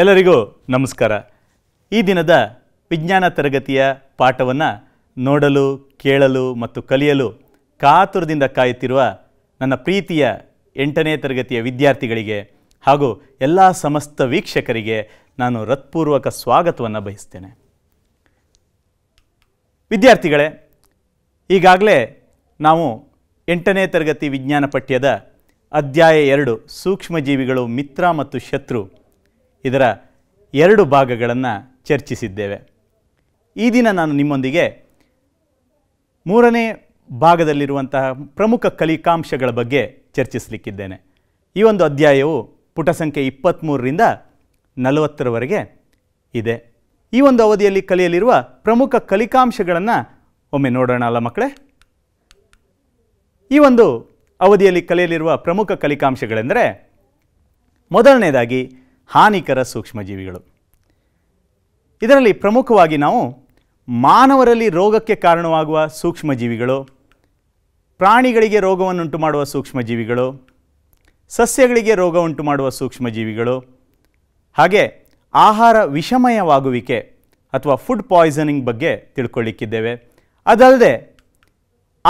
ಎಲ್ಲರಿಗೂ ನಮಸ್ಕಾರ ಈ ದಿನದ ವಿಜ್ಞಾನ ತರಗತಿಯ ಪಾಠವನ್ನು ನೋಡಲು ಕೇಳಲು ಮತ್ತು ಕಲಿಯಲು ಕಾತುರದಿಂದ ಕಾಯುತ್ತಿರುವ ನನ್ನ ಪ್ರೀತಿಯ ಎಂಟನೇ ತರಗತಿಯ ವಿದ್ಯಾರ್ಥಿಗಳಿಗೆ ಹಾಗೂ ಎಲ್ಲ ಸಮಸ್ತ ವೀಕ್ಷಕರಿಗೆ ನಾನು ಹೃತ್ಪೂರ್ವಕ ಸ್ವಾಗತವನ್ನು ಬಯಸ್ತೇನೆ ವಿದ್ಯಾರ್ಥಿಗಳೇ ಈಗಾಗಲೇ ನಾವು ಎಂಟನೇ ತರಗತಿ ವಿಜ್ಞಾನ ಪಠ್ಯದ ಅಧ್ಯಾಯ ಎರಡು ಸೂಕ್ಷ್ಮಜೀವಿಗಳು ಮಿತ್ರ ಮತ್ತು ಶತ್ರು ಇದರ ಎರಡು ಭಾಗಗಳನ್ನು ಚರ್ಚಿಸಿದ್ದೇವೆ ಈ ದಿನ ನಾನು ನಿಮ್ಮೊಂದಿಗೆ ಮೂರನೇ ಭಾಗದಲ್ಲಿರುವಂತಹ ಪ್ರಮುಖ ಕಲಿಕಾಂಶಗಳ ಬಗ್ಗೆ ಚರ್ಚಿಸಲಿಕ್ಕಿದ್ದೇನೆ ಈ ಒಂದು ಅಧ್ಯಾಯವು ಪುಟ ಸಂಖ್ಯೆ ಇಪ್ಪತ್ತ್ಮೂರರಿಂದ ನಲವತ್ತರವರೆಗೆ ಇದೆ ಈ ಒಂದು ಅವಧಿಯಲ್ಲಿ ಕಲಿಯಲಿರುವ ಪ್ರಮುಖ ಕಲಿಕಾಂಶಗಳನ್ನು ಒಮ್ಮೆ ನೋಡೋಣ ಅಲ್ಲ ಮಕ್ಕಳೇ ಈ ಒಂದು ಅವಧಿಯಲ್ಲಿ ಕಲಿಯಲಿರುವ ಪ್ರಮುಖ ಕಲಿಕಾಂಶಗಳೆಂದರೆ ಮೊದಲನೇದಾಗಿ ಹಾನಿಕರ ಸೂಕ್ಷ್ಮಜೀವಿಗಳು ಇದರಲ್ಲಿ ಪ್ರಮುಖವಾಗಿ ನಾವು ಮಾನವರಲ್ಲಿ ರೋಗಕ್ಕೆ ಕಾರಣವಾಗುವ ಸೂಕ್ಷ್ಮಜೀವಿಗಳು ಪ್ರಾಣಿಗಳಿಗೆ ರೋಗವನ್ನುಂಟು ಮಾಡುವ ಸೂಕ್ಷ್ಮಜೀವಿಗಳು ಸಸ್ಯಗಳಿಗೆ ರೋಗ ಉಂಟು ಮಾಡುವ ಸೂಕ್ಷ್ಮಜೀವಿಗಳು ಹಾಗೆ ಆಹಾರ ವಿಷಮಯವಾಗುವಿಕೆ ಅಥವಾ ಫುಡ್ ಪಾಯ್ಸನಿಂಗ್ ಬಗ್ಗೆ ತಿಳ್ಕೊಳ್ಳಿಕ್ಕಿದ್ದೇವೆ ಅದಲ್ಲದೆ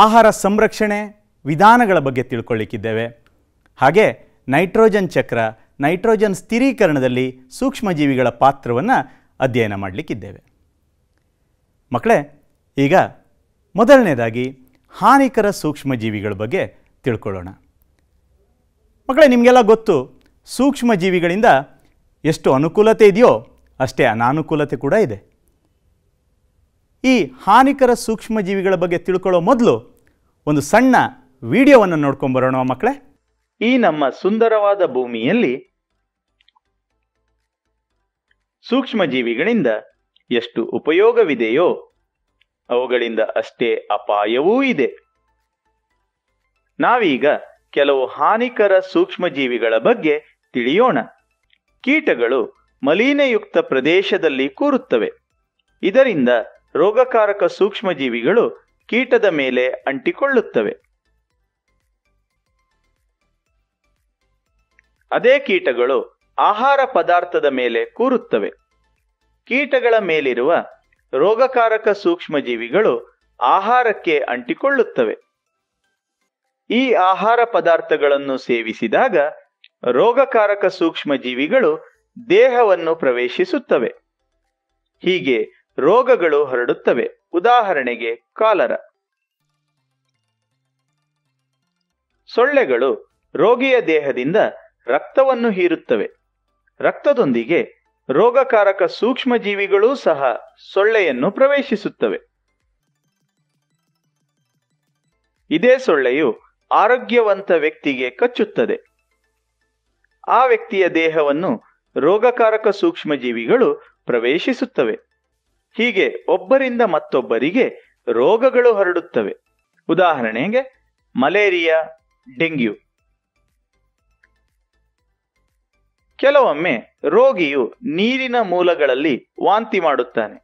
ಆಹಾರ ಸಂರಕ್ಷಣೆ ವಿಧಾನಗಳ ಬಗ್ಗೆ ತಿಳ್ಕೊಳ್ಳಿಕ್ಕಿದ್ದೇವೆ ಹಾಗೆ ನೈಟ್ರೋಜನ್ ಚಕ್ರ ನೈಟ್ರೋಜನ್ ಸ್ಥಿರೀಕರಣದಲ್ಲಿ ಸೂಕ್ಷ್ಮಜೀವಿಗಳ ಪಾತ್ರವನ್ನು ಅಧ್ಯಯನ ಮಾಡಲಿಕ್ಕಿದ್ದೇವೆ ಮಕ್ಕಳೇ ಈಗ ಮೊದಲನೇದಾಗಿ ಹಾನಿಕರ ಸೂಕ್ಷ್ಮಜೀವಿಗಳ ಬಗ್ಗೆ ತಿಳ್ಕೊಳ್ಳೋಣ ಮಕ್ಕಳೇ ನಿಮಗೆಲ್ಲ ಗೊತ್ತು ಸೂಕ್ಷ್ಮಜೀವಿಗಳಿಂದ ಎಷ್ಟು ಅನುಕೂಲತೆ ಇದೆಯೋ ಅಷ್ಟೇ ಅನಾನುಕೂಲತೆ ಕೂಡ ಇದೆ ಈ ಹಾನಿಕರ ಸೂಕ್ಷ್ಮಜೀವಿಗಳ ಬಗ್ಗೆ ತಿಳ್ಕೊಳ್ಳೋ ಮೊದಲು ಒಂದು ಸಣ್ಣ ವಿಡಿಯೋವನ್ನು ನೋಡ್ಕೊಂಬರೋಣ ಮಕ್ಕಳೇ ಈ ನಮ್ಮ ಸುಂದರವಾದ ಭೂಮಿಯಲ್ಲಿ ಸೂಕ್ಷ್ಮ ಜೀವಿಗಳಿಂದ ಎಷ್ಟು ಉಪಯೋಗವಿದೆಯೋ ಅವುಗಳಿಂದ ಅಷ್ಟೇ ಅಪಾಯವೂ ಇದೆ ನಾವೀಗ ಕೆಲವು ಹಾನಿಕರ ಸೂಕ್ಷ್ಮ ಜೀವಿಗಳ ಬಗ್ಗೆ ತಿಳಿಯೋಣ ಕೀಟಗಳು ಮಲಿನಯುಕ್ತ ಪ್ರದೇಶದಲ್ಲಿ ಕೂರುತ್ತವೆ ಇದರಿಂದ ರೋಗಕಾರಕ ಸೂಕ್ಷ್ಮಜೀವಿಗಳು ಕೀಟದ ಮೇಲೆ ಅಂಟಿಕೊಳ್ಳುತ್ತವೆ ಅದೇ ಕೀಟಗಳು ಆಹಾರ ಪದಾರ್ಥದ ಮೇಲೆ ಕೂರುತ್ತವೆ ಕೀಟಗಳ ಮೇಲಿರುವ ರೋಗಕಾರಕ ಸೂಕ್ಷ್ಮಜೀವಿಗಳು ಆಹಾರಕ್ಕೆ ಅಂಟಿಕೊಳ್ಳುತ್ತವೆ ಈ ಆಹಾರ ಪದಾರ್ಥಗಳನ್ನು ಸೇವಿಸಿದಾಗ ರೋಗಕಾರಕ ಸೂಕ್ಷ್ಮಜೀವಿಗಳು ದೇಹವನ್ನು ಪ್ರವೇಶಿಸುತ್ತವೆ ಹೀಗೆ ರೋಗಗಳು ಹರಡುತ್ತವೆ ಉದಾಹರಣೆಗೆ ಕಾಲರ ಸೊಳ್ಳೆಗಳು ರೋಗಿಯ ದೇಹದಿಂದ ರಕ್ತವನ್ನು ಹೀರುತ್ತವೆ ರಕ್ತದೊಂದಿಗೆ ರೋಗಕಾರಕ ಸೂಕ್ಷ್ಮಜೀವಿಗಳೂ ಸಹ ಸೊಳ್ಳೆಯನ್ನು ಪ್ರವೇಶಿಸುತ್ತವೆ ಇದೇ ಸೊಳ್ಳೆಯು ಆರೋಗ್ಯವಂತ ವ್ಯಕ್ತಿಗೆ ಕಚ್ಚುತ್ತದೆ ಆ ವ್ಯಕ್ತಿಯ ದೇಹವನ್ನು ರೋಗಕಾರಕ ಸೂಕ್ಷ್ಮಜೀವಿಗಳು ಪ್ರವೇಶಿಸುತ್ತವೆ ಹೀಗೆ ಒಬ್ಬರಿಂದ ಮತ್ತೊಬ್ಬರಿಗೆ ರೋಗಗಳು ಹರಡುತ್ತವೆ ಉದಾಹರಣೆಗೆ ಮಲೇರಿಯಾ ಡೆಂಗ್ಯೂ ಕೆಲವೊಮ್ಮೆ ರೋಗಿಯು ನೀರಿನ ಮೂಲಗಳಲ್ಲಿ ವಾಂತಿ ಮಾಡುತ್ತಾನೆ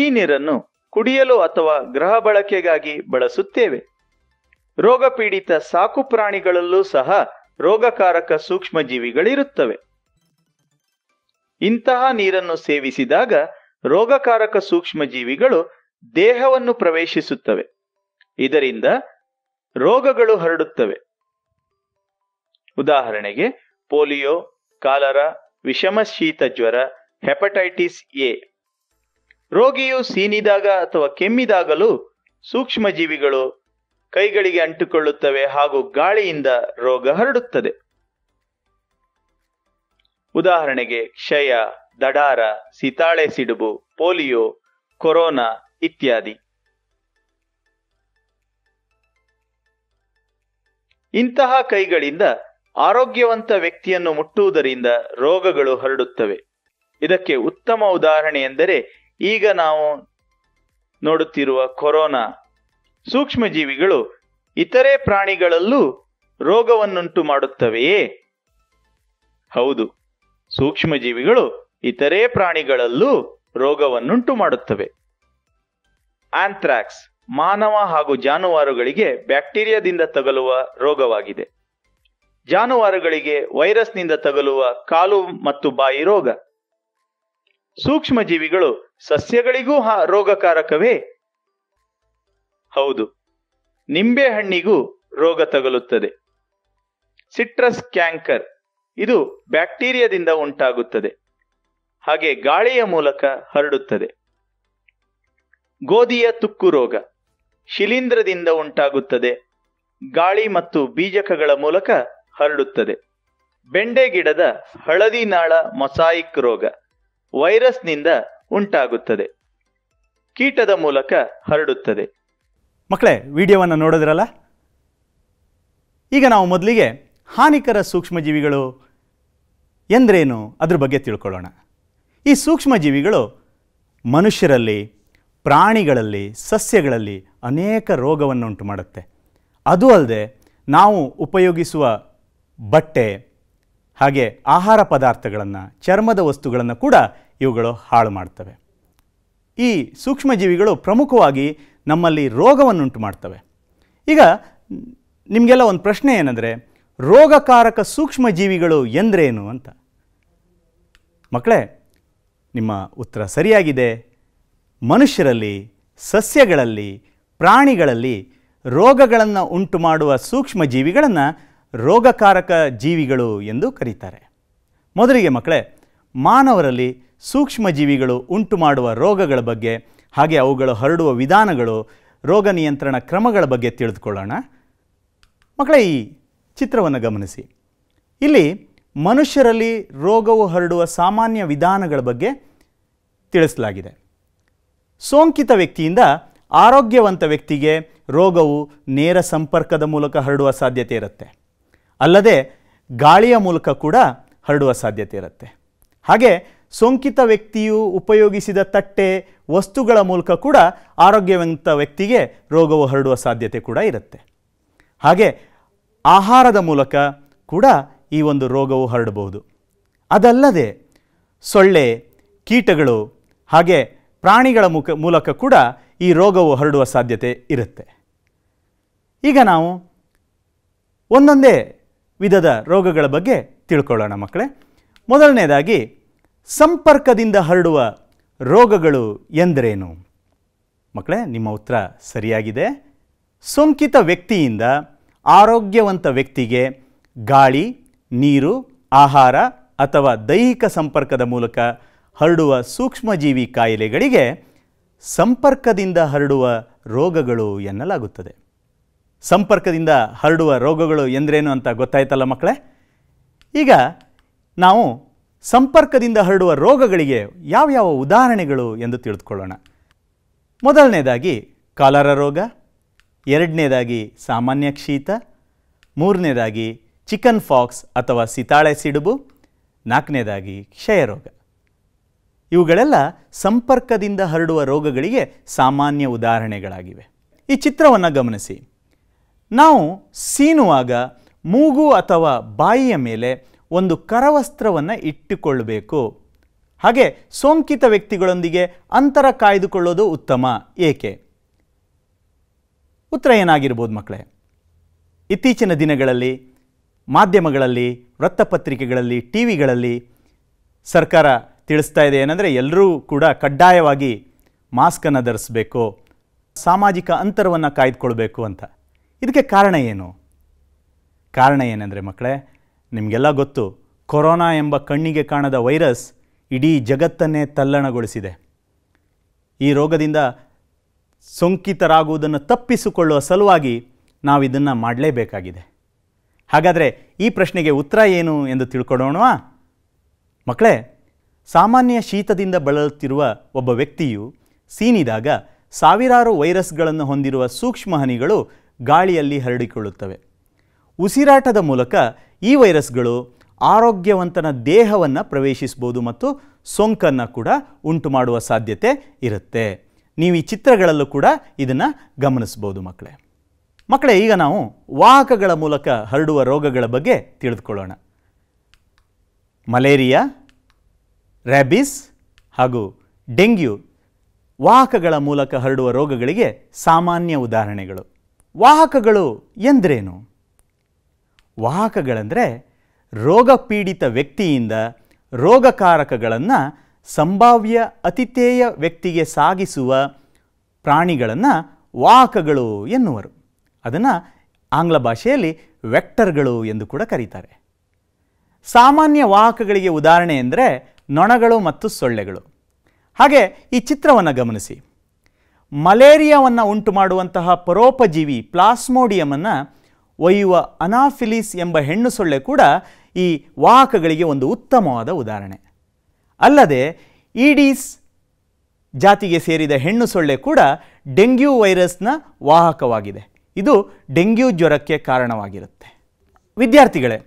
ಈ ನೀರನ್ನು ಕುಡಿಯಲು ಅಥವಾ ಗೃಹ ಬಳಕೆಗಾಗಿ ಬಳಸುತ್ತೇವೆ ರೋಗ ಪೀಡಿತ ಸಾಕು ಪ್ರಾಣಿಗಳಲ್ಲೂ ಸಹ ರೋಗಕಾರಕ ಸೂಕ್ಷ್ಮಜೀವಿಗಳಿರುತ್ತವೆ ಇಂತಹ ನೀರನ್ನು ಸೇವಿಸಿದಾಗ ರೋಗಕಾರಕ ಸೂಕ್ಷ್ಮಜೀವಿಗಳು ದೇಹವನ್ನು ಪ್ರವೇಶಿಸುತ್ತವೆ ಇದರಿಂದ ರೋಗಗಳು ಹರಡುತ್ತವೆ ಉದಾಹರಣೆಗೆ ಪೋಲಿಯೋ ಕಾಲರ ವಿಷಮ ಶೀತ ಜ್ವರ ಹೆಪಟೈಟಿಸ್ ಎ ರೋಗಿಯು ಸೀನಿದಾಗ ಅಥವಾ ಕೆಮ್ಮಿದಾಗಲೂ ಸೂಕ್ಷ್ಮಜೀವಿಗಳು ಕೈಗಳಿಗೆ ಅಂಟಿಕೊಳ್ಳುತ್ತವೆ ಹಾಗೂ ಗಾಳಿಯಿಂದ ರೋಗ ಹರಡುತ್ತದೆ ಉದಾಹರಣೆಗೆ ಕ್ಷಯ ದಡಾರ ಸಿತಾಳೆ ಸಿಡುಬು ಪೋಲಿಯೋ ಕೊರೋನಾ ಇತ್ಯಾದಿ ಇಂತಹ ಕೈಗಳಿಂದ ಆರೋಗ್ಯವಂತ ವ್ಯಕ್ತಿಯನ್ನು ಮುಟ್ಟುವುದರಿಂದ ರೋಗಗಳು ಹರಡುತ್ತವೆ ಇದಕ್ಕೆ ಉತ್ತಮ ಉದಾಹರಣೆ ಎಂದರೆ ಈಗ ನಾವು ನೋಡುತ್ತಿರುವ ಕೊರೋನಾ ಸೂಕ್ಷ್ಮಜೀವಿಗಳು ಇತರೆ ಪ್ರಾಣಿಗಳಲ್ಲೂ ರೋಗವನ್ನುಂಟು ಮಾಡುತ್ತವೆಯೇ ಹೌದು ಸೂಕ್ಷ್ಮಜೀವಿಗಳು ಇತರೆ ಪ್ರಾಣಿಗಳಲ್ಲೂ ರೋಗವನ್ನುಂಟು ಮಾಡುತ್ತವೆ ಆಂಥ್ರಾಕ್ಸ್ ಮಾನವ ಹಾಗೂ ಜಾನುವಾರುಗಳಿಗೆ ಬ್ಯಾಕ್ಟೀರಿಯಾದಿಂದ ತಗಲುವ ರೋಗವಾಗಿದೆ ಜಾನುವಾರುಗಳಿಗೆ ವೈರಸ್ನಿಂದ ತಗಲುವ ಕಾಲು ಮತ್ತು ಬಾಯಿ ರೋಗ ಸೂಕ್ಷ್ಮ ಜೀವಿಗಳು ಸಸ್ಯಗಳಿಗೂ ರೋಗಕಾರಕವೇ ಹೌದು ಹಣ್ಣಿಗೂ ರೋಗ ತಗಲುತ್ತದೆ ಸಿಟ್ರಸ್ ಕ್ಯಾಂಕರ್ ಇದು ಬ್ಯಾಕ್ಟೀರಿಯಾದಿಂದ ಉಂಟಾಗುತ್ತದೆ ಹಾಗೆ ಗಾಳಿಯ ಮೂಲಕ ಹರಡುತ್ತದೆ ಗೋಧಿಯ ತುಕ್ಕು ರೋಗ ಶಿಲೀಂಧ್ರದಿಂದ ಉಂಟಾಗುತ್ತದೆ ಗಾಳಿ ಮತ್ತು ಬೀಜಕಗಳ ಮೂಲಕ ಹರಡುತ್ತದೆ ಬೆಂಡೆ ಗಿಡದ ಹಳದಿನಾಳ ಮೊಸಾಯಿಕ್ ರೋಗ ವೈರಸ್ನಿಂದ ಉಂಟಾಗುತ್ತದೆ ಕೀಟದ ಮೂಲಕ ಹರಡುತ್ತದೆ ಮಕ್ಕಳೇ ವಿಡಿಯೋವನ್ನು ನೋಡಿದ್ರಲ್ಲ ಈಗ ನಾವು ಮೊದಲಿಗೆ ಹಾನಿಕರ ಸೂಕ್ಷ್ಮಜೀವಿಗಳು ಎಂದ್ರೇನು ಅದ್ರ ಬಗ್ಗೆ ತಿಳ್ಕೊಳ್ಳೋಣ ಈ ಸೂಕ್ಷ್ಮಜೀವಿಗಳು ಮನುಷ್ಯರಲ್ಲಿ ಪ್ರಾಣಿಗಳಲ್ಲಿ ಸಸ್ಯಗಳಲ್ಲಿ ಅನೇಕ ರೋಗವನ್ನು ಉಂಟು ಮಾಡುತ್ತೆ ಅದು ಅಲ್ಲದೆ ನಾವು ಉಪಯೋಗಿಸುವ ಬಟ್ಟೆ ಹಾಗೆ ಆಹಾರ ಪದಾರ್ಥಗಳನ್ನು ಚರ್ಮದ ವಸ್ತುಗಳನ್ನು ಕೂಡ ಇವುಗಳು ಹಾಳು ಮಾಡ್ತವೆ ಈ ಸೂಕ್ಷ್ಮಜೀವಿಗಳು ಪ್ರಮುಖವಾಗಿ ನಮ್ಮಲ್ಲಿ ರೋಗವನ್ನುಂಟು ಮಾಡ್ತವೆ ಈಗ ನಿಮಗೆಲ್ಲ ಒಂದು ಪ್ರಶ್ನೆ ಏನಂದರೆ ರೋಗಕಾರಕ ಸೂಕ್ಷ್ಮಜೀವಿಗಳು ಎಂದ್ರೇನು ಅಂತ ಮಕ್ಕಳೇ ನಿಮ್ಮ ಉತ್ತರ ಸರಿಯಾಗಿದೆ ಮನುಷ್ಯರಲ್ಲಿ ಸಸ್ಯಗಳಲ್ಲಿ ಪ್ರಾಣಿಗಳಲ್ಲಿ ರೋಗಗಳನ್ನು ಉಂಟು ಮಾಡುವ ಸೂಕ್ಷ್ಮಜೀವಿಗಳನ್ನು ರೋಗಕಾರಕ ಜೀವಿಗಳು ಎಂದು ಕರೀತಾರೆ ಮೊದಲಿಗೆ ಮಕ್ಕಳೇ ಮಾನವರಲ್ಲಿ ಸೂಕ್ಷ್ಮ ಜೀವಿಗಳು ಉಂಟು ಮಾಡುವ ರೋಗಗಳ ಬಗ್ಗೆ ಹಾಗೆ ಅವುಗಳು ಹರಡುವ ವಿಧಾನಗಳು ರೋಗ ನಿಯಂತ್ರಣ ಕ್ರಮಗಳ ಬಗ್ಗೆ ತಿಳಿದುಕೊಳ್ಳೋಣ ಮಕ್ಕಳೇ ಈ ಚಿತ್ರವನ್ನು ಗಮನಿಸಿ ಇಲ್ಲಿ ಮನುಷ್ಯರಲ್ಲಿ ರೋಗವು ಹರಡುವ ಸಾಮಾನ್ಯ ವಿಧಾನಗಳ ಬಗ್ಗೆ ತಿಳಿಸಲಾಗಿದೆ ಸೋಂಕಿತ ವ್ಯಕ್ತಿಯಿಂದ ಆರೋಗ್ಯವಂತ ವ್ಯಕ್ತಿಗೆ ರೋಗವು ನೇರ ಸಂಪರ್ಕದ ಮೂಲಕ ಹರಡುವ ಸಾಧ್ಯತೆ ಇರುತ್ತೆ ಅಲ್ಲದೆ ಗಾಳಿಯ ಮೂಲಕ ಕೂಡ ಹರಡುವ ಸಾಧ್ಯತೆ ಇರುತ್ತೆ ಹಾಗೆ ಸೋಂಕಿತ ವ್ಯಕ್ತಿಯು ಉಪಯೋಗಿಸಿದ ತಟ್ಟೆ ವಸ್ತುಗಳ ಮೂಲಕ ಕೂಡ ಆರೋಗ್ಯವಂತ ವ್ಯಕ್ತಿಗೆ ರೋಗವು ಹರಡುವ ಸಾಧ್ಯತೆ ಕೂಡ ಇರುತ್ತೆ ಹಾಗೆ ಆಹಾರದ ಮೂಲಕ ಕೂಡ ಈ ಒಂದು ರೋಗವು ಹರಡಬಹುದು ಅದಲ್ಲದೆ ಸೊಳ್ಳೆ ಕೀಟಗಳು ಹಾಗೆ ಪ್ರಾಣಿಗಳ ಮುಖ ಮೂಲಕ ಕೂಡ ಈ ರೋಗವು ಹರಡುವ ಸಾಧ್ಯತೆ ಇರುತ್ತೆ ಈಗ ನಾವು ಒಂದೊಂದೇ ವಿಧದ ರೋಗಗಳ ಬಗ್ಗೆ ತಿಳ್ಕೊಳ್ಳೋಣ ಮಕ್ಕಳೇ ಮೊದಲನೇದಾಗಿ ಸಂಪರ್ಕದಿಂದ ಹರಡುವ ರೋಗಗಳು ಎಂದರೇನು ಮಕ್ಕಳೇ ನಿಮ್ಮ ಉತ್ತರ ಸರಿಯಾಗಿದೆ ಸೋಂಕಿತ ವ್ಯಕ್ತಿಯಿಂದ ಆರೋಗ್ಯವಂತ ವ್ಯಕ್ತಿಗೆ ಗಾಳಿ ನೀರು ಆಹಾರ ಅಥವಾ ದೈಹಿಕ ಸಂಪರ್ಕದ ಮೂಲಕ ಹರಡುವ ಸೂಕ್ಷ್ಮಜೀವಿ ಕಾಯಿಲೆಗಳಿಗೆ ಸಂಪರ್ಕದಿಂದ ಹರಡುವ ರೋಗಗಳು ಎನ್ನಲಾಗುತ್ತದೆ ಸಂಪರ್ಕದಿಂದ ಹರಡುವ ರೋಗಗಳು ಎಂದ್ರೇನು ಅಂತ ಗೊತ್ತಾಯ್ತಲ್ಲ ಮಕ್ಕಳೇ ಈಗ ನಾವು ಸಂಪರ್ಕದಿಂದ ಹರಡುವ ರೋಗಗಳಿಗೆ ಯಾವ್ಯಾವ ಉದಾಹರಣೆಗಳು ಎಂದು ತಿಳಿದುಕೊಳ್ಳೋಣ ಮೊದಲನೇದಾಗಿ ಕಾಲರ ರೋಗ ಎರಡನೇದಾಗಿ ಸಾಮಾನ್ಯ ಕ್ಷೀತ ಮೂರನೇದಾಗಿ ಚಿಕನ್ ಫಾಕ್ಸ್ ಅಥವಾ ಸಿತಾಳೆ ಸಿಡುಬು ನಾಲ್ಕನೇದಾಗಿ ಕ್ಷಯರೋಗ ಇವುಗಳೆಲ್ಲ ಸಂಪರ್ಕದಿಂದ ಹರಡುವ ರೋಗಗಳಿಗೆ ಸಾಮಾನ್ಯ ಉದಾಹರಣೆಗಳಾಗಿವೆ ಈ ಚಿತ್ರವನ್ನು ಗಮನಿಸಿ ನಾವು ಸೀನುವಾಗ ಮೂಗು ಅಥವಾ ಬಾಯಿಯ ಮೇಲೆ ಒಂದು ಕರವಸ್ತ್ರವನ್ನು ಇಟ್ಟುಕೊಳ್ಳಬೇಕು ಹಾಗೆ ಸೋಂಕಿತ ವ್ಯಕ್ತಿಗಳೊಂದಿಗೆ ಅಂತರ ಕಾಯ್ದುಕೊಳ್ಳೋದು ಉತ್ತಮ ಏಕೆ ಉತ್ತರ ಏನಾಗಿರ್ಬೋದು ಮಕ್ಕಳೇ ಇತ್ತೀಚಿನ ದಿನಗಳಲ್ಲಿ ಮಾಧ್ಯಮಗಳಲ್ಲಿ ವೃತ್ತಪತ್ರಿಕೆಗಳಲ್ಲಿ ಟಿ ವಿಗಳಲ್ಲಿ ಸರ್ಕಾರ ತಿಳಿಸ್ತಾ ಇದೆ ಏನಂದರೆ ಎಲ್ಲರೂ ಕೂಡ ಕಡ್ಡಾಯವಾಗಿ ಮಾಸ್ಕನ್ನು ಧರಿಸಬೇಕು ಸಾಮಾಜಿಕ ಅಂತರವನ್ನು ಕಾಯ್ದುಕೊಳ್ಬೇಕು ಅಂತ ಇದಕ್ಕೆ ಕಾರಣ ಏನು ಕಾರಣ ಏನೆಂದರೆ ಮಕ್ಕಳೇ ನಿಮಗೆಲ್ಲ ಗೊತ್ತು ಕೊರೋನಾ ಎಂಬ ಕಣ್ಣಿಗೆ ಕಾಣದ ವೈರಸ್ ಇಡೀ ಜಗತ್ತನ್ನೇ ತಲ್ಲಣಗೊಳಿಸಿದೆ ಈ ರೋಗದಿಂದ ಸೋಂಕಿತರಾಗುವುದನ್ನು ತಪ್ಪಿಸಿಕೊಳ್ಳುವ ಸಲುವಾಗಿ ನಾವು ಇದನ್ನು ಮಾಡಲೇಬೇಕಾಗಿದೆ ಹಾಗಾದರೆ ಈ ಪ್ರಶ್ನೆಗೆ ಉತ್ತರ ಏನು ಎಂದು ತಿಳ್ಕೊಡೋಣವಾ ಮಕ್ಕಳೇ ಸಾಮಾನ್ಯ ಶೀತದಿಂದ ಬಳಲುತ್ತಿರುವ ಒಬ್ಬ ವ್ಯಕ್ತಿಯು ಸೀನಿದಾಗ ಸಾವಿರಾರು ವೈರಸ್ಗಳನ್ನು ಹೊಂದಿರುವ ಸೂಕ್ಷ್ಮ ಹನಿಗಳು ಗಾಳಿಯಲ್ಲಿ ಹರಡಿಕೊಳ್ಳುತ್ತವೆ ಉಸಿರಾಟದ ಮೂಲಕ ಈ ವೈರಸ್ಗಳು ಆರೋಗ್ಯವಂತನ ದೇಹವನ್ನು ಪ್ರವೇಶಿಸ್ಬೋದು ಮತ್ತು ಸೋಂಕನ್ನು ಕೂಡ ಉಂಟು ಮಾಡುವ ಸಾಧ್ಯತೆ ಇರುತ್ತೆ ನೀವು ಈ ಚಿತ್ರಗಳಲ್ಲೂ ಕೂಡ ಇದನ್ನು ಗಮನಿಸ್ಬೋದು ಮಕ್ಕಳೇ ಮಕ್ಕಳೇ ಈಗ ನಾವು ವಾಹಕಗಳ ಮೂಲಕ ಹರಡುವ ರೋಗಗಳ ಬಗ್ಗೆ ತಿಳಿದುಕೊಳ್ಳೋಣ ಮಲೇರಿಯಾ ರ್ಯಾಬಿಸ್ ಹಾಗೂ ಡೆಂಗ್ಯೂ ವಾಹಕಗಳ ಮೂಲಕ ಹರಡುವ ರೋಗಗಳಿಗೆ ಸಾಮಾನ್ಯ ಉದಾಹರಣೆಗಳು ವಾಹಕಗಳು ಎಂದ್ರೇನು ವಾಹಕಗಳೆಂದರೆ ರೋಗಪೀಡಿತ ವ್ಯಕ್ತಿಯಿಂದ ರೋಗಕಾರಕಗಳನ್ನು ಸಂಭಾವ್ಯ ಅತಿಥೇಯ ವ್ಯಕ್ತಿಗೆ ಸಾಗಿಸುವ ಪ್ರಾಣಿಗಳನ್ನು ವಾಹಕಗಳು ಎನ್ನುವರು ಅದನ್ನು ಆಂಗ್ಲ ಭಾಷೆಯಲ್ಲಿ ವೆಕ್ಟರ್ಗಳು ಎಂದು ಕೂಡ ಕರೀತಾರೆ ಸಾಮಾನ್ಯ ವಾಹಕಗಳಿಗೆ ಉದಾಹರಣೆ ಎಂದರೆ ನೊಣಗಳು ಮತ್ತು ಸೊಳ್ಳೆಗಳು ಹಾಗೆ ಈ ಚಿತ್ರವನ್ನು ಗಮನಿಸಿ ಮಲೇರಿಯಾವನ್ನು ಉಂಟು ಮಾಡುವಂತಹ ಪರೋಪಜೀವಿ ಪ್ಲಾಸ್ಮೋಡಿಯಮನ್ನು ಒಯ್ಯುವ ಅನಾಫಿಲಿಸ್ ಎಂಬ ಹೆಣ್ಣು ಸೊಳ್ಳೆ ಕೂಡ ಈ ವಾಹಕಗಳಿಗೆ ಒಂದು ಉತ್ತಮವಾದ ಉದಾಹರಣೆ ಅಲ್ಲದೆ ಈಡೀಸ್ ಜಾತಿಗೆ ಸೇರಿದ ಹೆಣ್ಣು ಸೊಳ್ಳೆ ಕೂಡ ಡೆಂಗ್ಯೂ ವೈರಸ್ನ ವಾಹಕವಾಗಿದೆ ಇದು ಡೆಂಗ್ಯೂ ಜ್ವರಕ್ಕೆ ಕಾರಣವಾಗಿರುತ್ತೆ ವಿದ್ಯಾರ್ಥಿಗಳೇ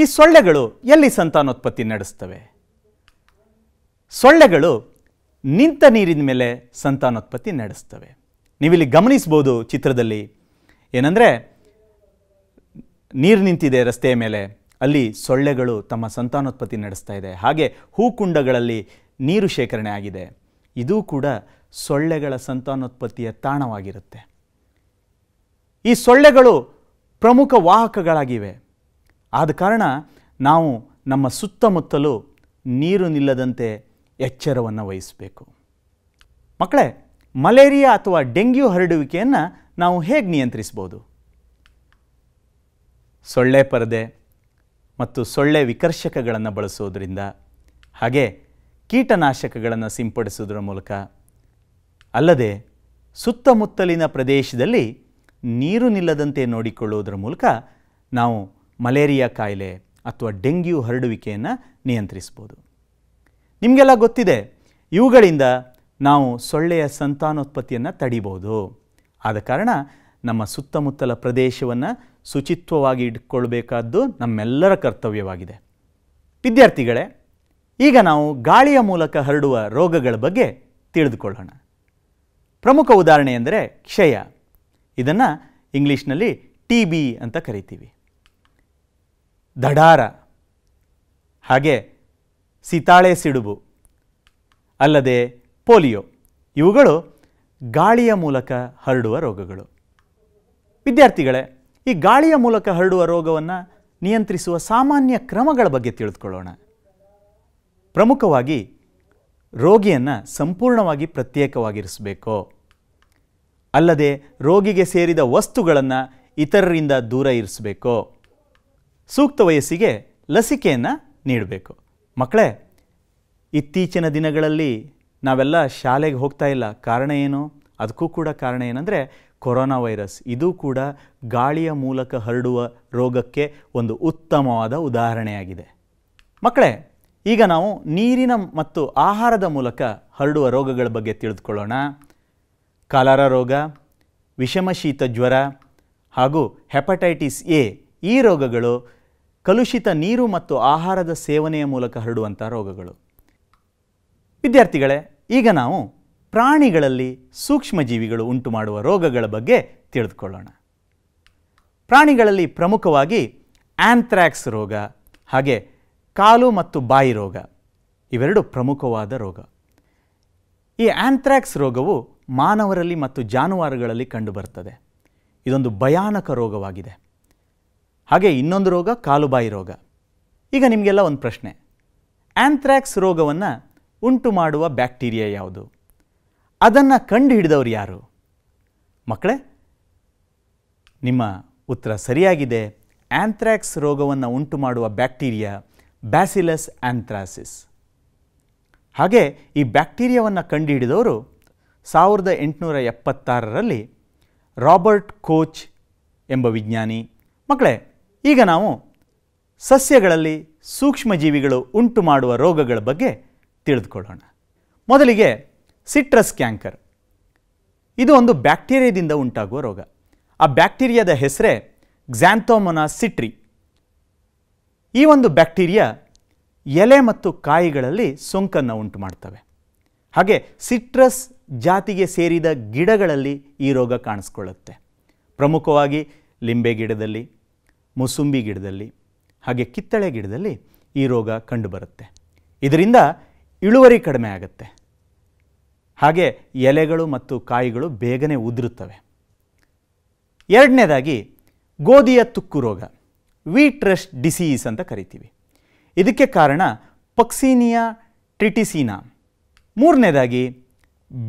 ಈ ಸೊಳ್ಳೆಗಳು ಎಲ್ಲಿ ಸಂತಾನೋತ್ಪತ್ತಿ ನಡೆಸ್ತವೆ ಸೊಳ್ಳೆಗಳು ನಿಂತ ನೀರಿನ ಮೇಲೆ ಸಂತಾನೋತ್ಪತ್ತಿ ನಡೆಸ್ತವೆ ನೀವಿಲ್ಲಿ ಗಮನಿಸ್ಬೋದು ಚಿತ್ರದಲ್ಲಿ ಏನಂದರೆ ನೀರು ನಿಂತಿದೆ ರಸ್ತೆಯ ಮೇಲೆ ಅಲ್ಲಿ ಸೊಳ್ಳೆಗಳು ತಮ್ಮ ಸಂತಾನೋತ್ಪತ್ತಿ ನಡೆಸ್ತಾ ಇದೆ ಹಾಗೆ ಹೂಕುಂಡಗಳಲ್ಲಿ ನೀರು ಶೇಖರಣೆ ಆಗಿದೆ ಇದೂ ಕೂಡ ಸೊಳ್ಳೆಗಳ ಸಂತಾನೋತ್ಪತ್ತಿಯ ತಾಣವಾಗಿರುತ್ತೆ ಈ ಸೊಳ್ಳೆಗಳು ಪ್ರಮುಖ ವಾಹಕಗಳಾಗಿವೆ ಆದ ಕಾರಣ ನಾವು ನಮ್ಮ ಸುತ್ತಮುತ್ತಲೂ ನೀರು ನಿಲ್ಲದಂತೆ ಎಚ್ಚರವನ್ನು ವಹಿಸಬೇಕು ಮಕ್ಕಳೇ ಮಲೇರಿಯಾ ಅಥವಾ ಡೆಂಗ್ಯೂ ಹರಡುವಿಕೆಯನ್ನು ನಾವು ಹೇಗೆ ನಿಯಂತ್ರಿಸ್ಬೋದು ಸೊಳ್ಳೆ ಪರದೆ ಮತ್ತು ಸೊಳ್ಳೆ ವಿಕರ್ಷಕಗಳನ್ನು ಬಳಸೋದ್ರಿಂದ ಹಾಗೆ ಕೀಟನಾಶಕಗಳನ್ನು ಸಿಂಪಡಿಸೋದ್ರ ಮೂಲಕ ಅಲ್ಲದೆ ಸುತ್ತಮುತ್ತಲಿನ ಪ್ರದೇಶದಲ್ಲಿ ನೀರು ನಿಲ್ಲದಂತೆ ನೋಡಿಕೊಳ್ಳೋದ್ರ ಮೂಲಕ ನಾವು ಮಲೇರಿಯಾ ಕಾಯಿಲೆ ಅಥವಾ ಡೆಂಗ್ಯೂ ಹರಡುವಿಕೆಯನ್ನು ನಿಯಂತ್ರಿಸ್ಬೋದು ನಿಮಗೆಲ್ಲ ಗೊತ್ತಿದೆ ಇವುಗಳಿಂದ ನಾವು ಸೊಳ್ಳೆಯ ಸಂತಾನೋತ್ಪತ್ತಿಯನ್ನು ತಡಿಬೋದು ಆದ ಕಾರಣ ನಮ್ಮ ಸುತ್ತಮುತ್ತಲ ಪ್ರದೇಶವನ್ನು ಶುಚಿತ್ವವಾಗಿ ಇಟ್ಕೊಳ್ಬೇಕಾದ್ದು ನಮ್ಮೆಲ್ಲರ ಕರ್ತವ್ಯವಾಗಿದೆ ವಿದ್ಯಾರ್ಥಿಗಳೇ ಈಗ ನಾವು ಗಾಳಿಯ ಮೂಲಕ ಹರಡುವ ರೋಗಗಳ ಬಗ್ಗೆ ತಿಳಿದುಕೊಳ್ಳೋಣ ಪ್ರಮುಖ ಉದಾಹರಣೆ ಎಂದರೆ ಕ್ಷಯ ಇದನ್ನು ಇಂಗ್ಲೀಷ್ನಲ್ಲಿ ಟಿ ಬಿ ಅಂತ ಕರಿತೀವಿ ದಡಾರ ಹಾಗೆ ಸಿತಾಳೆ ಸಿಡುಬು ಅಲ್ಲದೆ ಪೋಲಿಯೋ ಇವುಗಳು ಗಾಳಿಯ ಮೂಲಕ ಹರಡುವ ರೋಗಗಳು ವಿದ್ಯಾರ್ಥಿಗಳೇ ಈ ಗಾಳಿಯ ಮೂಲಕ ಹರಡುವ ರೋಗವನ್ನು ನಿಯಂತ್ರಿಸುವ ಸಾಮಾನ್ಯ ಕ್ರಮಗಳ ಬಗ್ಗೆ ತಿಳಿದುಕೊಳ್ಳೋಣ ಪ್ರಮುಖವಾಗಿ ರೋಗಿಯನ್ನು ಸಂಪೂರ್ಣವಾಗಿ ಪ್ರತ್ಯೇಕವಾಗಿರಿಸಬೇಕು ಅಲ್ಲದೆ ರೋಗಿಗೆ ಸೇರಿದ ವಸ್ತುಗಳನ್ನು ಇತರರಿಂದ ದೂರ ಇರಿಸಬೇಕು ಸೂಕ್ತ ವಯಸ್ಸಿಗೆ ಲಸಿಕೆಯನ್ನು ನೀಡಬೇಕು ಮಕ್ಕಳೇ ಇತ್ತೀಚಿನ ದಿನಗಳಲ್ಲಿ ನಾವೆಲ್ಲ ಶಾಲೆಗೆ ಹೋಗ್ತಾ ಇಲ್ಲ ಕಾರಣ ಏನು ಅದಕ್ಕೂ ಕೂಡ ಕಾರಣ ಏನಂದರೆ ಕೊರೋನಾ ವೈರಸ್ ಇದು ಕೂಡ ಗಾಳಿಯ ಮೂಲಕ ಹರಡುವ ರೋಗಕ್ಕೆ ಒಂದು ಉತ್ತಮವಾದ ಉದಾಹರಣೆಯಾಗಿದೆ ಮಕ್ಕಳೇ ಈಗ ನಾವು ನೀರಿನ ಮತ್ತು ಆಹಾರದ ಮೂಲಕ ಹರಡುವ ರೋಗಗಳ ಬಗ್ಗೆ ತಿಳಿದುಕೊಳ್ಳೋಣ ಕಾಲರ ರೋಗ ವಿಷಮಶೀತ ಜ್ವರ ಹಾಗೂ ಹೆಪಟೈಟಿಸ್ ಎ ಈ ರೋಗಗಳು ಕಲುಷಿತ ನೀರು ಮತ್ತು ಆಹಾರದ ಸೇವನೆಯ ಮೂಲಕ ಹರಡುವಂಥ ರೋಗಗಳು ವಿದ್ಯಾರ್ಥಿಗಳೇ ಈಗ ನಾವು ಪ್ರಾಣಿಗಳಲ್ಲಿ ಸೂಕ್ಷ್ಮಜೀವಿಗಳು ಉಂಟು ಮಾಡುವ ರೋಗಗಳ ಬಗ್ಗೆ ತಿಳಿದುಕೊಳ್ಳೋಣ ಪ್ರಾಣಿಗಳಲ್ಲಿ ಪ್ರಮುಖವಾಗಿ ಆಂಥ್ರಾಕ್ಸ್ ರೋಗ ಹಾಗೆ ಕಾಲು ಮತ್ತು ಬಾಯಿ ರೋಗ ಇವೆರಡು ಪ್ರಮುಖವಾದ ರೋಗ ಈ ಆಂಥ್ರಾಕ್ಸ್ ರೋಗವು ಮಾನವರಲ್ಲಿ ಮತ್ತು ಜಾನುವಾರುಗಳಲ್ಲಿ ಕಂಡುಬರುತ್ತದೆ ಇದೊಂದು ಭಯಾನಕ ರೋಗವಾಗಿದೆ ಹಾಗೆ ಇನ್ನೊಂದು ರೋಗ ಕಾಲುಬಾಯಿ ರೋಗ ಈಗ ನಿಮಗೆಲ್ಲ ಒಂದು ಪ್ರಶ್ನೆ ಆ್ಯಂಥ್ರಾಕ್ಸ್ ರೋಗವನ್ನು ಉಂಟು ಮಾಡುವ ಬ್ಯಾಕ್ಟೀರಿಯಾ ಯಾವುದು ಅದನ್ನು ಕಂಡು ಹಿಡಿದವರು ಯಾರು ಮಕ್ಕಳೇ ನಿಮ್ಮ ಉತ್ತರ ಸರಿಯಾಗಿದೆ ಆಂಥ್ರಾಕ್ಸ್ ರೋಗವನ್ನು ಉಂಟು ಮಾಡುವ ಬ್ಯಾಕ್ಟೀರಿಯಾ ಬ್ಯಾಸಿಲಸ್ ಆ್ಯಂಥ್ರಾಸಿಸ್ ಹಾಗೆ ಈ ಬ್ಯಾಕ್ಟೀರಿಯಾವನ್ನು ಕಂಡುಹಿಡಿದವರು ಸಾವಿರದ ಎಂಟುನೂರ ಎಪ್ಪತ್ತಾರರಲ್ಲಿ ರಾಬರ್ಟ್ ಕೋಚ್ ಎಂಬ ವಿಜ್ಞಾನಿ ಮಕ್ಕಳೇ ಈಗ ನಾವು ಸಸ್ಯಗಳಲ್ಲಿ ಸೂಕ್ಷ್ಮಜೀವಿಗಳು ಉಂಟು ಮಾಡುವ ರೋಗಗಳ ಬಗ್ಗೆ ತಿಳಿದುಕೊಳ್ಳೋಣ ಮೊದಲಿಗೆ ಸಿಟ್ರಸ್ ಕ್ಯಾಂಕರ್ ಇದು ಒಂದು ಬ್ಯಾಕ್ಟೀರಿಯಾದಿಂದ ಉಂಟಾಗುವ ರೋಗ ಆ ಬ್ಯಾಕ್ಟೀರಿಯಾದ ಹೆಸರೇ ಗ್ಸಾಂಥೋಮೊನಾ ಸಿಟ್ರಿ ಈ ಒಂದು ಬ್ಯಾಕ್ಟೀರಿಯಾ ಎಲೆ ಮತ್ತು ಕಾಯಿಗಳಲ್ಲಿ ಸೋಂಕನ್ನು ಉಂಟು ಮಾಡ್ತವೆ ಹಾಗೆ ಸಿಟ್ರಸ್ ಜಾತಿಗೆ ಸೇರಿದ ಗಿಡಗಳಲ್ಲಿ ಈ ರೋಗ ಕಾಣಿಸ್ಕೊಳ್ಳುತ್ತೆ ಪ್ರಮುಖವಾಗಿ ಲಿಂಬೆ ಗಿಡದಲ್ಲಿ ಮೂಸುಂಬಿ ಗಿಡದಲ್ಲಿ ಹಾಗೆ ಕಿತ್ತಳೆ ಗಿಡದಲ್ಲಿ ಈ ರೋಗ ಕಂಡುಬರುತ್ತೆ ಇದರಿಂದ ಇಳುವರಿ ಕಡಿಮೆ ಆಗುತ್ತೆ ಹಾಗೆ ಎಲೆಗಳು ಮತ್ತು ಕಾಯಿಗಳು ಬೇಗನೆ ಉದುರುತ್ತವೆ ಎರಡನೇದಾಗಿ ಗೋಧಿಯ ತುಕ್ಕು ರೋಗ ವೀಟ್ ರಶ್ ಡಿಸೀಸ್ ಅಂತ ಕರಿತೀವಿ ಇದಕ್ಕೆ ಕಾರಣ ಪಕ್ಸಿನಿಯಾ ಟ್ರಿಟಿಸಿನಾ ಮೂರನೇದಾಗಿ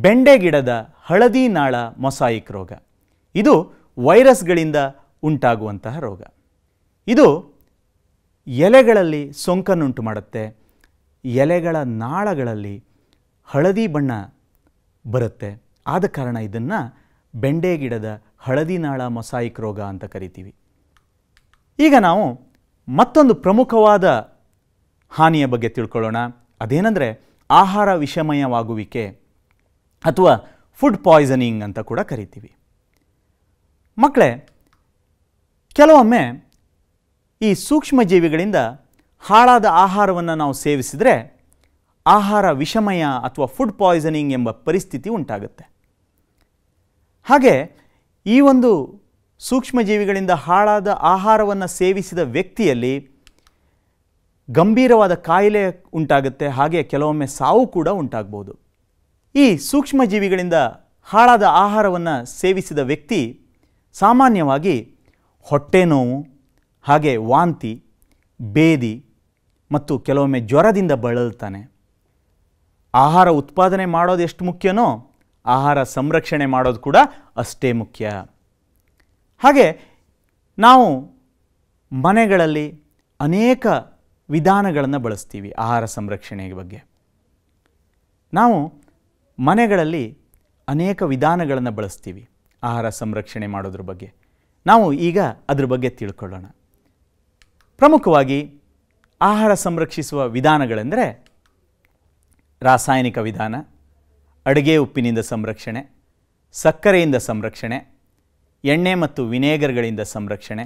ಬೆಂಡೆ ಗಿಡದ ಹಳದಿ ನಾಳ ಮೊಸಾಯಿಕ್ ರೋಗ ಇದು ವೈರಸ್ಗಳಿಂದ ಉಂಟಾಗುವಂತಹ ರೋಗ ಇದು ಎಲೆಗಳಲ್ಲಿ ಸೋಂಕನ್ನುಂಟು ಮಾಡುತ್ತೆ ಎಲೆಗಳ ನಾಳಗಳಲ್ಲಿ ಹಳದಿ ಬಣ್ಣ ಬರುತ್ತೆ ಆದ ಕಾರಣ ಇದನ್ನು ಬೆಂಡೆ ಗಿಡದ ಹಳದಿ ನಾಳ ಮೊಸಾಯಿಕ್ ರೋಗ ಅಂತ ಕರಿತೀವಿ ಈಗ ನಾವು ಮತ್ತೊಂದು ಪ್ರಮುಖವಾದ ಹಾನಿಯ ಬಗ್ಗೆ ತಿಳ್ಕೊಳ್ಳೋಣ ಅದೇನೆಂದರೆ ಆಹಾರ ವಿಷಮಯವಾಗುವಿಕೆ ಅಥವಾ ಫುಡ್ ಪಾಯ್ಸನಿಂಗ್ ಅಂತ ಕೂಡ ಕರಿತೀವಿ ಮಕ್ಕಳೇ ಕೆಲವೊಮ್ಮೆ ಈ ಸೂಕ್ಷ್ಮಜೀವಿಗಳಿಂದ ಹಾಳಾದ ಆಹಾರವನ್ನು ನಾವು ಸೇವಿಸಿದರೆ ಆಹಾರ ವಿಷಮಯ ಅಥವಾ ಫುಡ್ ಪಾಯ್ಸನಿಂಗ್ ಎಂಬ ಪರಿಸ್ಥಿತಿ ಉಂಟಾಗುತ್ತೆ ಹಾಗೆ ಈ ಒಂದು ಸೂಕ್ಷ್ಮಜೀವಿಗಳಿಂದ ಹಾಳಾದ ಆಹಾರವನ್ನು ಸೇವಿಸಿದ ವ್ಯಕ್ತಿಯಲ್ಲಿ ಗಂಭೀರವಾದ ಕಾಯಿಲೆ ಉಂಟಾಗುತ್ತೆ ಹಾಗೆ ಕೆಲವೊಮ್ಮೆ ಸಾವು ಕೂಡ ಉಂಟಾಗ್ಬೋದು ಈ ಸೂಕ್ಷ್ಮಜೀವಿಗಳಿಂದ ಹಾಳಾದ ಆಹಾರವನ್ನು ಸೇವಿಸಿದ ವ್ಯಕ್ತಿ ಸಾಮಾನ್ಯವಾಗಿ ಹೊಟ್ಟೆ ನೋವು ಹಾಗೆ ವಾಂತಿ ಬೇದಿ ಮತ್ತು ಕೆಲವೊಮ್ಮೆ ಜ್ವರದಿಂದ ಬಳಲ್ತಾನೆ ಆಹಾರ ಉತ್ಪಾದನೆ ಮಾಡೋದು ಎಷ್ಟು ಮುಖ್ಯನೋ ಆಹಾರ ಸಂರಕ್ಷಣೆ ಮಾಡೋದು ಕೂಡ ಅಷ್ಟೇ ಮುಖ್ಯ ಹಾಗೆ ನಾವು ಮನೆಗಳಲ್ಲಿ ಅನೇಕ ವಿಧಾನಗಳನ್ನು ಬಳಸ್ತೀವಿ ಆಹಾರ ಸಂರಕ್ಷಣೆ ಬಗ್ಗೆ ನಾವು ಮನೆಗಳಲ್ಲಿ ಅನೇಕ ವಿಧಾನಗಳನ್ನು ಬಳಸ್ತೀವಿ ಆಹಾರ ಸಂರಕ್ಷಣೆ ಮಾಡೋದ್ರ ಬಗ್ಗೆ ನಾವು ಈಗ ಅದ್ರ ಬಗ್ಗೆ ತಿಳ್ಕೊಳ್ಳೋಣ ಪ್ರಮುಖವಾಗಿ ಆಹಾರ ಸಂರಕ್ಷಿಸುವ ವಿಧಾನಗಳೆಂದರೆ ರಾಸಾಯನಿಕ ವಿಧಾನ ಅಡುಗೆ ಉಪ್ಪಿನಿಂದ ಸಂರಕ್ಷಣೆ ಸಕ್ಕರೆಯಿಂದ ಸಂರಕ್ಷಣೆ ಎಣ್ಣೆ ಮತ್ತು ವಿನೇಗರ್ಗಳಿಂದ ಸಂರಕ್ಷಣೆ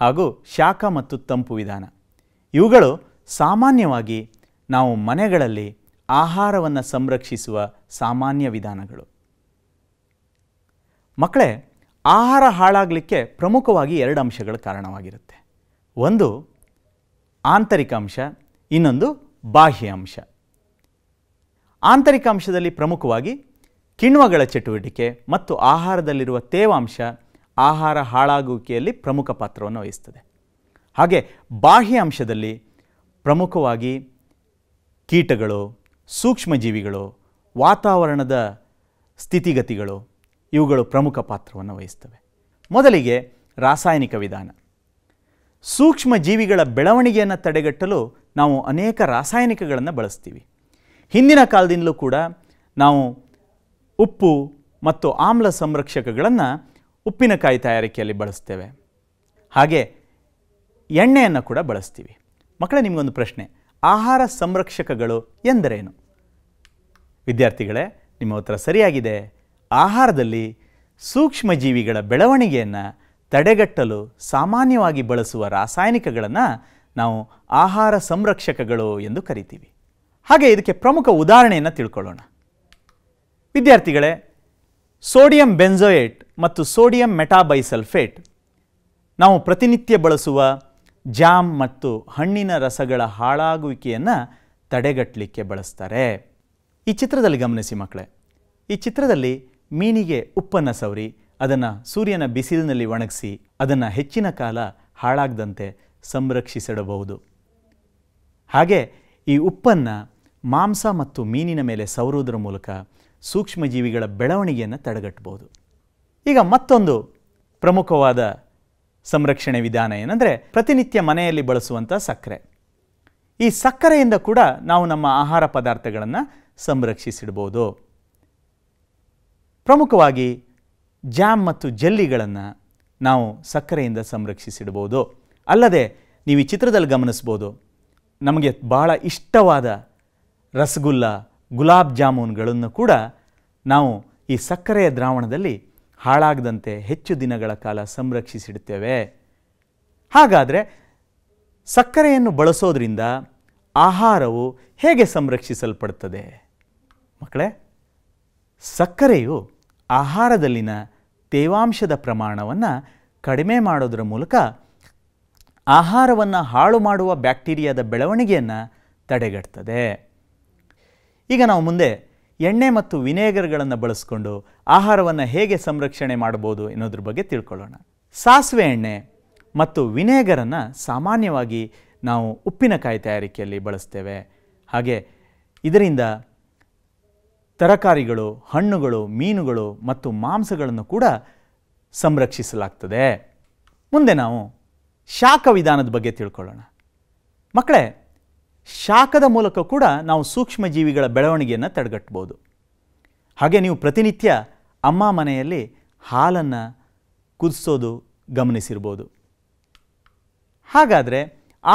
ಹಾಗೂ ಶಾಖ ಮತ್ತು ತಂಪು ವಿಧಾನ ಇವುಗಳು ಸಾಮಾನ್ಯವಾಗಿ ನಾವು ಮನೆಗಳಲ್ಲಿ ಆಹಾರವನ್ನು ಸಂರಕ್ಷಿಸುವ ಸಾಮಾನ್ಯ ವಿಧಾನಗಳು ಮಕ್ಕಳೇ ಆಹಾರ ಹಾಳಾಗಲಿಕ್ಕೆ ಪ್ರಮುಖವಾಗಿ ಎರಡು ಅಂಶಗಳು ಕಾರಣವಾಗಿರುತ್ತೆ ಒಂದು ಆಂತರಿಕ ಅಂಶ ಇನ್ನೊಂದು ಬಾಹ್ಯ ಅಂಶ ಆಂತರಿಕ ಅಂಶದಲ್ಲಿ ಪ್ರಮುಖವಾಗಿ ಕಿಣ್ವಗಳ ಚಟುವಟಿಕೆ ಮತ್ತು ಆಹಾರದಲ್ಲಿರುವ ತೇವಾಂಶ ಆಹಾರ ಹಾಳಾಗುವಿಕೆಯಲ್ಲಿ ಪ್ರಮುಖ ಪಾತ್ರವನ್ನು ವಹಿಸ್ತದೆ ಹಾಗೆ ಬಾಹ್ಯ ಅಂಶದಲ್ಲಿ ಪ್ರಮುಖವಾಗಿ ಕೀಟಗಳು ಸೂಕ್ಷ್ಮಜೀವಿಗಳು ವಾತಾವರಣದ ಸ್ಥಿತಿಗತಿಗಳು ಇವುಗಳು ಪ್ರಮುಖ ಪಾತ್ರವನ್ನು ವಹಿಸ್ತವೆ ಮೊದಲಿಗೆ ರಾಸಾಯನಿಕ ವಿಧಾನ ಸೂಕ್ಷ್ಮ ಜೀವಿಗಳ ಬೆಳವಣಿಗೆಯನ್ನು ತಡೆಗಟ್ಟಲು ನಾವು ಅನೇಕ ರಾಸಾಯನಿಕಗಳನ್ನು ಬಳಸ್ತೀವಿ ಹಿಂದಿನ ಕಾಲದಿಂದಲೂ ಕೂಡ ನಾವು ಉಪ್ಪು ಮತ್ತು ಆಮ್ಲ ಸಂರಕ್ಷಕಗಳನ್ನು ಉಪ್ಪಿನಕಾಯಿ ತಯಾರಿಕೆಯಲ್ಲಿ ಬಳಸ್ತೇವೆ ಹಾಗೆ ಎಣ್ಣೆಯನ್ನು ಕೂಡ ಬಳಸ್ತೀವಿ ಮಕ್ಕಳೇ ನಿಮಗೊಂದು ಪ್ರಶ್ನೆ ಆಹಾರ ಸಂರಕ್ಷಕಗಳು ಎಂದರೇನು ವಿದ್ಯಾರ್ಥಿಗಳೇ ನಿಮ್ಮ ಉತ್ತರ ಸರಿಯಾಗಿದೆ ಆಹಾರದಲ್ಲಿ ಸೂಕ್ಷ್ಮಜೀವಿಗಳ ಬೆಳವಣಿಗೆಯನ್ನು ತಡೆಗಟ್ಟಲು ಸಾಮಾನ್ಯವಾಗಿ ಬಳಸುವ ರಾಸಾಯನಿಕಗಳನ್ನು ನಾವು ಆಹಾರ ಸಂರಕ್ಷಕಗಳು ಎಂದು ಕರಿತೀವಿ ಹಾಗೆ ಇದಕ್ಕೆ ಪ್ರಮುಖ ಉದಾಹರಣೆಯನ್ನು ತಿಳ್ಕೊಳ್ಳೋಣ ವಿದ್ಯಾರ್ಥಿಗಳೇ ಸೋಡಿಯಂ ಬೆನ್ಝೋಯೇಟ್ ಮತ್ತು ಸೋಡಿಯಂ ಮೆಟಾಬೈಸಲ್ಫೇಟ್ ನಾವು ಪ್ರತಿನಿತ್ಯ ಬಳಸುವ ಜಾಮ್ ಮತ್ತು ಹಣ್ಣಿನ ರಸಗಳ ಹಾಳಾಗುವಿಕೆಯನ್ನು ತಡೆಗಟ್ಟಲಿಕ್ಕೆ ಬಳಸ್ತಾರೆ ಈ ಚಿತ್ರದಲ್ಲಿ ಗಮನಿಸಿ ಮಕ್ಕಳೇ ಈ ಚಿತ್ರದಲ್ಲಿ ಮೀನಿಗೆ ಉಪ್ಪನ್ನು ಸವರಿ ಅದನ್ನು ಸೂರ್ಯನ ಬಿಸಿಲಿನಲ್ಲಿ ಒಣಗಿಸಿ ಅದನ್ನು ಹೆಚ್ಚಿನ ಕಾಲ ಹಾಳಾಗದಂತೆ ಸಂರಕ್ಷಿಸಿಡಬಹುದು ಹಾಗೆ ಈ ಉಪ್ಪನ್ನು ಮಾಂಸ ಮತ್ತು ಮೀನಿನ ಮೇಲೆ ಸವರುವುದರ ಮೂಲಕ ಸೂಕ್ಷ್ಮಜೀವಿಗಳ ಬೆಳವಣಿಗೆಯನ್ನು ತಡೆಗಟ್ಟಬಹುದು ಈಗ ಮತ್ತೊಂದು ಪ್ರಮುಖವಾದ ಸಂರಕ್ಷಣೆ ವಿಧಾನ ಏನಂದರೆ ಪ್ರತಿನಿತ್ಯ ಮನೆಯಲ್ಲಿ ಬಳಸುವಂಥ ಸಕ್ಕರೆ ಈ ಸಕ್ಕರೆಯಿಂದ ಕೂಡ ನಾವು ನಮ್ಮ ಆಹಾರ ಪದಾರ್ಥಗಳನ್ನು ಸಂರಕ್ಷಿಸಿಡ್ಬೋದು ಪ್ರಮುಖವಾಗಿ ಜಾಮ್ ಮತ್ತು ಜೆಲ್ಲಿಗಳನ್ನು ನಾವು ಸಕ್ಕರೆಯಿಂದ ಸಂರಕ್ಷಿಸಿಡ್ಬೋದು ಅಲ್ಲದೆ ನೀವು ಈ ಚಿತ್ರದಲ್ಲಿ ಗಮನಿಸ್ಬೋದು ನಮಗೆ ಭಾಳ ಇಷ್ಟವಾದ ರಸಗುಲ್ಲ ಗುಲಾಬ್ ಜಾಮೂನ್ಗಳನ್ನು ಕೂಡ ನಾವು ಈ ಸಕ್ಕರೆಯ ದ್ರಾವಣದಲ್ಲಿ ಹಾಳಾಗದಂತೆ ಹೆಚ್ಚು ದಿನಗಳ ಕಾಲ ಸಂರಕ್ಷಿಸಿಡ್ತೇವೆ ಹಾಗಾದರೆ ಸಕ್ಕರೆಯನ್ನು ಬಳಸೋದ್ರಿಂದ ಆಹಾರವು ಹೇಗೆ ಸಂರಕ್ಷಿಸಲ್ಪಡ್ತದೆ ಮಕ್ಕಳೇ ಸಕ್ಕರೆಯು ಆಹಾರದಲ್ಲಿನ ತೇವಾಂಶದ ಪ್ರಮಾಣವನ್ನು ಕಡಿಮೆ ಮಾಡೋದರ ಮೂಲಕ ಆಹಾರವನ್ನು ಹಾಳು ಮಾಡುವ ಬ್ಯಾಕ್ಟೀರಿಯಾದ ಬೆಳವಣಿಗೆಯನ್ನು ತಡೆಗಟ್ತದೆ ಈಗ ನಾವು ಮುಂದೆ ಎಣ್ಣೆ ಮತ್ತು ವಿನೇಗರ್ಗಳನ್ನು ಬಳಸ್ಕೊಂಡು ಆಹಾರವನ್ನು ಹೇಗೆ ಸಂರಕ್ಷಣೆ ಮಾಡ್ಬೋದು ಎನ್ನೋದ್ರ ಬಗ್ಗೆ ತಿಳ್ಕೊಳ್ಳೋಣ ಸಾಸಿವೆ ಎಣ್ಣೆ ಮತ್ತು ವಿನೇಗರನ್ನು ಸಾಮಾನ್ಯವಾಗಿ ನಾವು ಉಪ್ಪಿನಕಾಯಿ ತಯಾರಿಕೆಯಲ್ಲಿ ಬಳಸ್ತೇವೆ ಹಾಗೆ ಇದರಿಂದ ತರಕಾರಿಗಳು ಹಣ್ಣುಗಳು ಮೀನುಗಳು ಮತ್ತು ಮಾಂಸಗಳನ್ನು ಕೂಡ ಸಂರಕ್ಷಿಸಲಾಗ್ತದೆ ಮುಂದೆ ನಾವು ಶಾಖ ವಿಧಾನದ ಬಗ್ಗೆ ತಿಳ್ಕೊಳ್ಳೋಣ ಮಕ್ಕಳೇ ಶಾಖದ ಮೂಲಕ ಕೂಡ ನಾವು ಸೂಕ್ಷ್ಮ ಜೀವಿಗಳ ಬೆಳವಣಿಗೆಯನ್ನು ತಡೆಗಟ್ಬೋದು ಹಾಗೆ ನೀವು ಪ್ರತಿನಿತ್ಯ ಅಮ್ಮ ಮನೆಯಲ್ಲಿ ಹಾಲನ್ನು ಕುದಿಸೋದು ಗಮನಿಸಿರ್ಬೋದು ಹಾಗಾದರೆ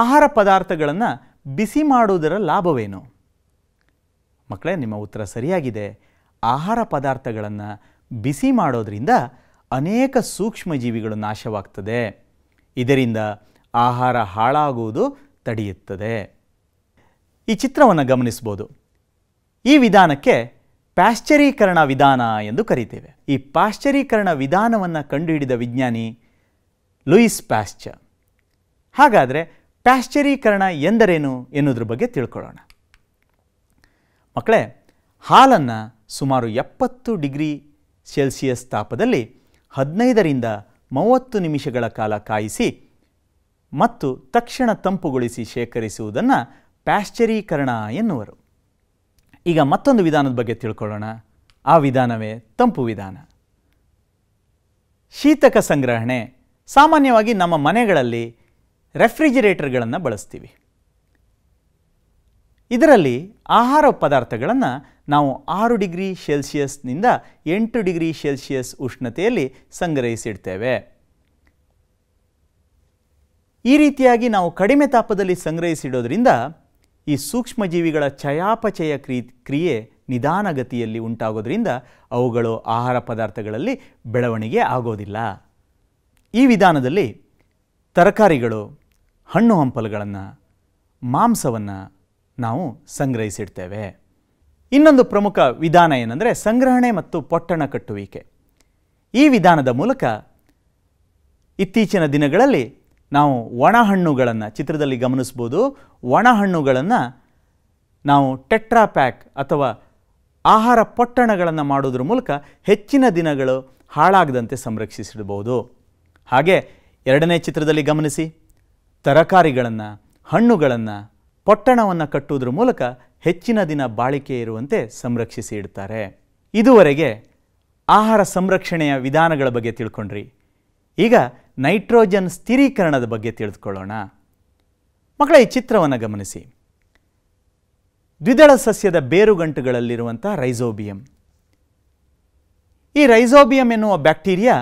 ಆಹಾರ ಪದಾರ್ಥಗಳನ್ನು ಬಿಸಿ ಮಾಡುವುದರ ಲಾಭವೇನು ಮಕ್ಕಳೇ ನಿಮ್ಮ ಉತ್ತರ ಸರಿಯಾಗಿದೆ ಆಹಾರ ಪದಾರ್ಥಗಳನ್ನು ಬಿಸಿ ಮಾಡೋದರಿಂದ ಅನೇಕ ಸೂಕ್ಷ್ಮಜೀವಿಗಳು ನಾಶವಾಗ್ತದೆ ಇದರಿಂದ ಆಹಾರ ಹಾಳಾಗುವುದು ತಡೆಯುತ್ತದೆ ಈ ಚಿತ್ರವನ್ನು ಗಮನಿಸ್ಬೋದು ಈ ವಿಧಾನಕ್ಕೆ ಪ್ಯಾಶ್ಚರೀಕರಣ ವಿಧಾನ ಎಂದು ಕರಿತೇವೆ ಈ ಪಾಶ್ಚರೀಕರಣ ವಿಧಾನವನ್ನು ಕಂಡುಹಿಡಿದ ವಿಜ್ಞಾನಿ ಲೂಯಿಸ್ ಪ್ಯಾಶ್ಚ ಹಾಗಾದರೆ ಪ್ಯಾಶ್ಚರೀಕರಣ ಎಂದರೇನು ಎನ್ನುವುದ್ರ ಬಗ್ಗೆ ತಿಳ್ಕೊಳ್ಳೋಣ ಮಕ್ಕಳೇ ಹಾಲನ್ನು ಸುಮಾರು ಎಪ್ಪತ್ತು ಡಿಗ್ರಿ ಸೆಲ್ಸಿಯಸ್ ತಾಪದಲ್ಲಿ ಹದಿನೈದರಿಂದ ಮೂವತ್ತು ನಿಮಿಷಗಳ ಕಾಲ ಕಾಯಿಸಿ ಮತ್ತು ತಕ್ಷಣ ತಂಪುಗೊಳಿಸಿ ಶೇಖರಿಸುವುದನ್ನು ಪ್ಯಾಶ್ಚರೀಕರಣ ಎನ್ನುವರು ಈಗ ಮತ್ತೊಂದು ವಿಧಾನದ ಬಗ್ಗೆ ತಿಳ್ಕೊಳ್ಳೋಣ ಆ ವಿಧಾನವೇ ತಂಪು ವಿಧಾನ ಶೀತಕ ಸಂಗ್ರಹಣೆ ಸಾಮಾನ್ಯವಾಗಿ ನಮ್ಮ ಮನೆಗಳಲ್ಲಿ ರೆಫ್ರಿಜಿರೇಟರ್ಗಳನ್ನು ಬಳಸ್ತೀವಿ ಇದರಲ್ಲಿ ಆಹಾರ ಪದಾರ್ಥಗಳನ್ನು ನಾವು ಆರು ಡಿಗ್ರಿ ಸೆಲ್ಸಿಯಸ್ನಿಂದ ಎಂಟು ಡಿಗ್ರಿ ಸೆಲ್ಸಿಯಸ್ ಉಷ್ಣತೆಯಲ್ಲಿ ಸಂಗ್ರಹಿಸಿಡ್ತೇವೆ ಈ ರೀತಿಯಾಗಿ ನಾವು ಕಡಿಮೆ ತಾಪದಲ್ಲಿ ಸಂಗ್ರಹಿಸಿಡೋದ್ರಿಂದ ಈ ಸೂಕ್ಷ್ಮಜೀವಿಗಳ ಚಯಾಪಚಯ ಕ್ರಿ ಕ್ರಿಯೆ ನಿಧಾನಗತಿಯಲ್ಲಿ ಉಂಟಾಗೋದ್ರಿಂದ ಅವುಗಳು ಆಹಾರ ಪದಾರ್ಥಗಳಲ್ಲಿ ಬೆಳವಣಿಗೆ ಆಗೋದಿಲ್ಲ ಈ ವಿಧಾನದಲ್ಲಿ ತರಕಾರಿಗಳು ಹಣ್ಣು ಹಂಪಲುಗಳನ್ನು ಮಾಂಸವನ್ನು ನಾವು ಸಂಗ್ರಹಿಸಿಡ್ತೇವೆ ಇನ್ನೊಂದು ಪ್ರಮುಖ ವಿಧಾನ ಏನಂದರೆ ಸಂಗ್ರಹಣೆ ಮತ್ತು ಪೊಟ್ಟಣ ಕಟ್ಟುವಿಕೆ ಈ ವಿಧಾನದ ಮೂಲಕ ಇತ್ತೀಚಿನ ದಿನಗಳಲ್ಲಿ ನಾವು ಒಣ ಹಣ್ಣುಗಳನ್ನು ಚಿತ್ರದಲ್ಲಿ ಗಮನಿಸ್ಬೋದು ಒಣ ಹಣ್ಣುಗಳನ್ನು ನಾವು ಟೆಟ್ರಾ ಪ್ಯಾಕ್ ಅಥವಾ ಆಹಾರ ಪೊಟ್ಟಣಗಳನ್ನು ಮಾಡೋದ್ರ ಮೂಲಕ ಹೆಚ್ಚಿನ ದಿನಗಳು ಹಾಳಾಗದಂತೆ ಸಂರಕ್ಷಿಸಿಡ್ಬೋದು ಹಾಗೆ ಎರಡನೇ ಚಿತ್ರದಲ್ಲಿ ಗಮನಿಸಿ ತರಕಾರಿಗಳನ್ನು ಹಣ್ಣುಗಳನ್ನು ಪೊಟ್ಟಣವನ್ನು ಕಟ್ಟುವುದರ ಮೂಲಕ ಹೆಚ್ಚಿನ ದಿನ ಬಾಳಿಕೆ ಇರುವಂತೆ ಸಂರಕ್ಷಿಸಿ ಇಡ್ತಾರೆ ಇದುವರೆಗೆ ಆಹಾರ ಸಂರಕ್ಷಣೆಯ ವಿಧಾನಗಳ ಬಗ್ಗೆ ತಿಳ್ಕೊಂಡ್ರಿ ಈಗ ನೈಟ್ರೋಜನ್ ಸ್ಥಿರೀಕರಣದ ಬಗ್ಗೆ ತಿಳಿದುಕೊಳ್ಳೋಣ ಮಕ್ಕಳ ಈ ಚಿತ್ರವನ್ನು ಗಮನಿಸಿ ದ್ವಿದಳ ಸಸ್ಯದ ಬೇರುಗಂಟುಗಳಲ್ಲಿರುವಂಥ ರೈಸೋಬಿಯಂ ಈ ರೈಸೋಬಿಯಂ ಎನ್ನುವ ಬ್ಯಾಕ್ಟೀರಿಯಾ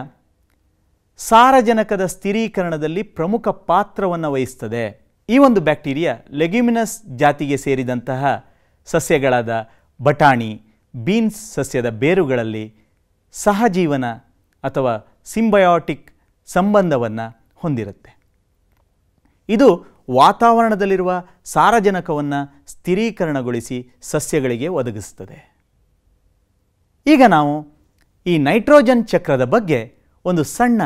ಸಾರಜನಕದ ಸ್ಥಿರೀಕರಣದಲ್ಲಿ ಪ್ರಮುಖ ಪಾತ್ರವನ್ನು ವಹಿಸ್ತದೆ ಈ ಒಂದು ಬ್ಯಾಕ್ಟೀರಿಯಾ ಲೆಗ್ಯುಮಿನಸ್ ಜಾತಿಗೆ ಸೇರಿದಂತಹ ಸಸ್ಯಗಳಾದ ಬಟಾಣಿ ಬೀನ್ಸ್ ಸಸ್ಯದ ಬೇರುಗಳಲ್ಲಿ ಸಹಜೀವನ ಅಥವಾ ಸಿಂಬಯೋಟಿಕ್ ಸಂಬಂಧವನ್ನು ಹೊಂದಿರುತ್ತೆ ಇದು ವಾತಾವರಣದಲ್ಲಿರುವ ಸಾರಜನಕವನ್ನು ಸ್ಥಿರೀಕರಣಗೊಳಿಸಿ ಸಸ್ಯಗಳಿಗೆ ಒದಗಿಸುತ್ತದೆ ಈಗ ನಾವು ಈ ನೈಟ್ರೋಜನ್ ಚಕ್ರದ ಬಗ್ಗೆ ಒಂದು ಸಣ್ಣ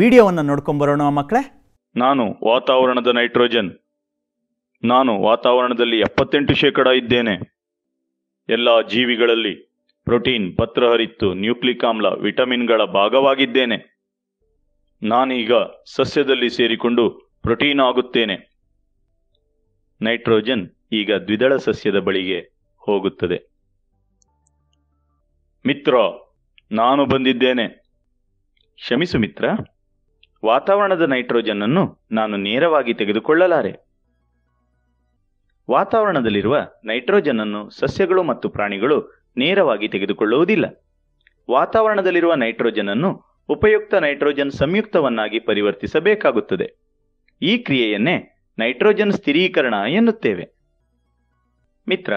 ವಿಡಿಯೋವನ್ನು ನೋಡ್ಕೊಂಬರೋಣ ಮಕ್ಕಳೇ ನಾನು ವಾತಾವರಣದ ನೈಟ್ರೋಜನ್ ನಾನು ವಾತಾವರಣದಲ್ಲಿ ಎಪ್ಪತ್ತೆಂಟು ಶೇಕಡ ಇದ್ದೇನೆ ಎಲ್ಲ ಜೀವಿಗಳಲ್ಲಿ ಪ್ರೋಟೀನ್ ಪತ್ರಹರಿತ್ತು ನ್ಯೂಕ್ಲಿಕ್ ಆಮ್ಲ ವಿಟಮಿನ್ಗಳ ಭಾಗವಾಗಿದ್ದೇನೆ ನಾನೀಗ ಸಸ್ಯದಲ್ಲಿ ಸೇರಿಕೊಂಡು ಪ್ರೋಟೀನ್ ಆಗುತ್ತೇನೆ ನೈಟ್ರೋಜನ್ ಈಗ ದ್ವಿದಳ ಸಸ್ಯದ ಬಳಿಗೆ ಹೋಗುತ್ತದೆ ಮಿತ್ರ ನಾನು ಬಂದಿದ್ದೇನೆ ಕ್ಷಮಿಸು ಮಿತ್ರ ವಾತಾವರಣದ ನೈಟ್ರೋಜನ್ ಅನ್ನು ನಾನು ನೇರವಾಗಿ ತೆಗೆದುಕೊಳ್ಳಲಾರೆ ವಾತಾವರಣದಲ್ಲಿರುವ ನೈಟ್ರೋಜನ್ ಅನ್ನು ಸಸ್ಯಗಳು ಮತ್ತು ಪ್ರಾಣಿಗಳು ನೇರವಾಗಿ ತೆಗೆದುಕೊಳ್ಳುವುದಿಲ್ಲ ವಾತಾವರಣದಲ್ಲಿರುವ ನೈಟ್ರೋಜನ್ ಅನ್ನು ಉಪಯುಕ್ತ ನೈಟ್ರೋಜನ್ ಸಂಯುಕ್ತವನ್ನಾಗಿ ಪರಿವರ್ತಿಸಬೇಕಾಗುತ್ತದೆ ಈ ಕ್ರಿಯೆಯನ್ನೇ ನೈಟ್ರೋಜನ್ ಸ್ಥಿರೀಕರಣ ಎನ್ನುತ್ತೇವೆ ಮಿತ್ರ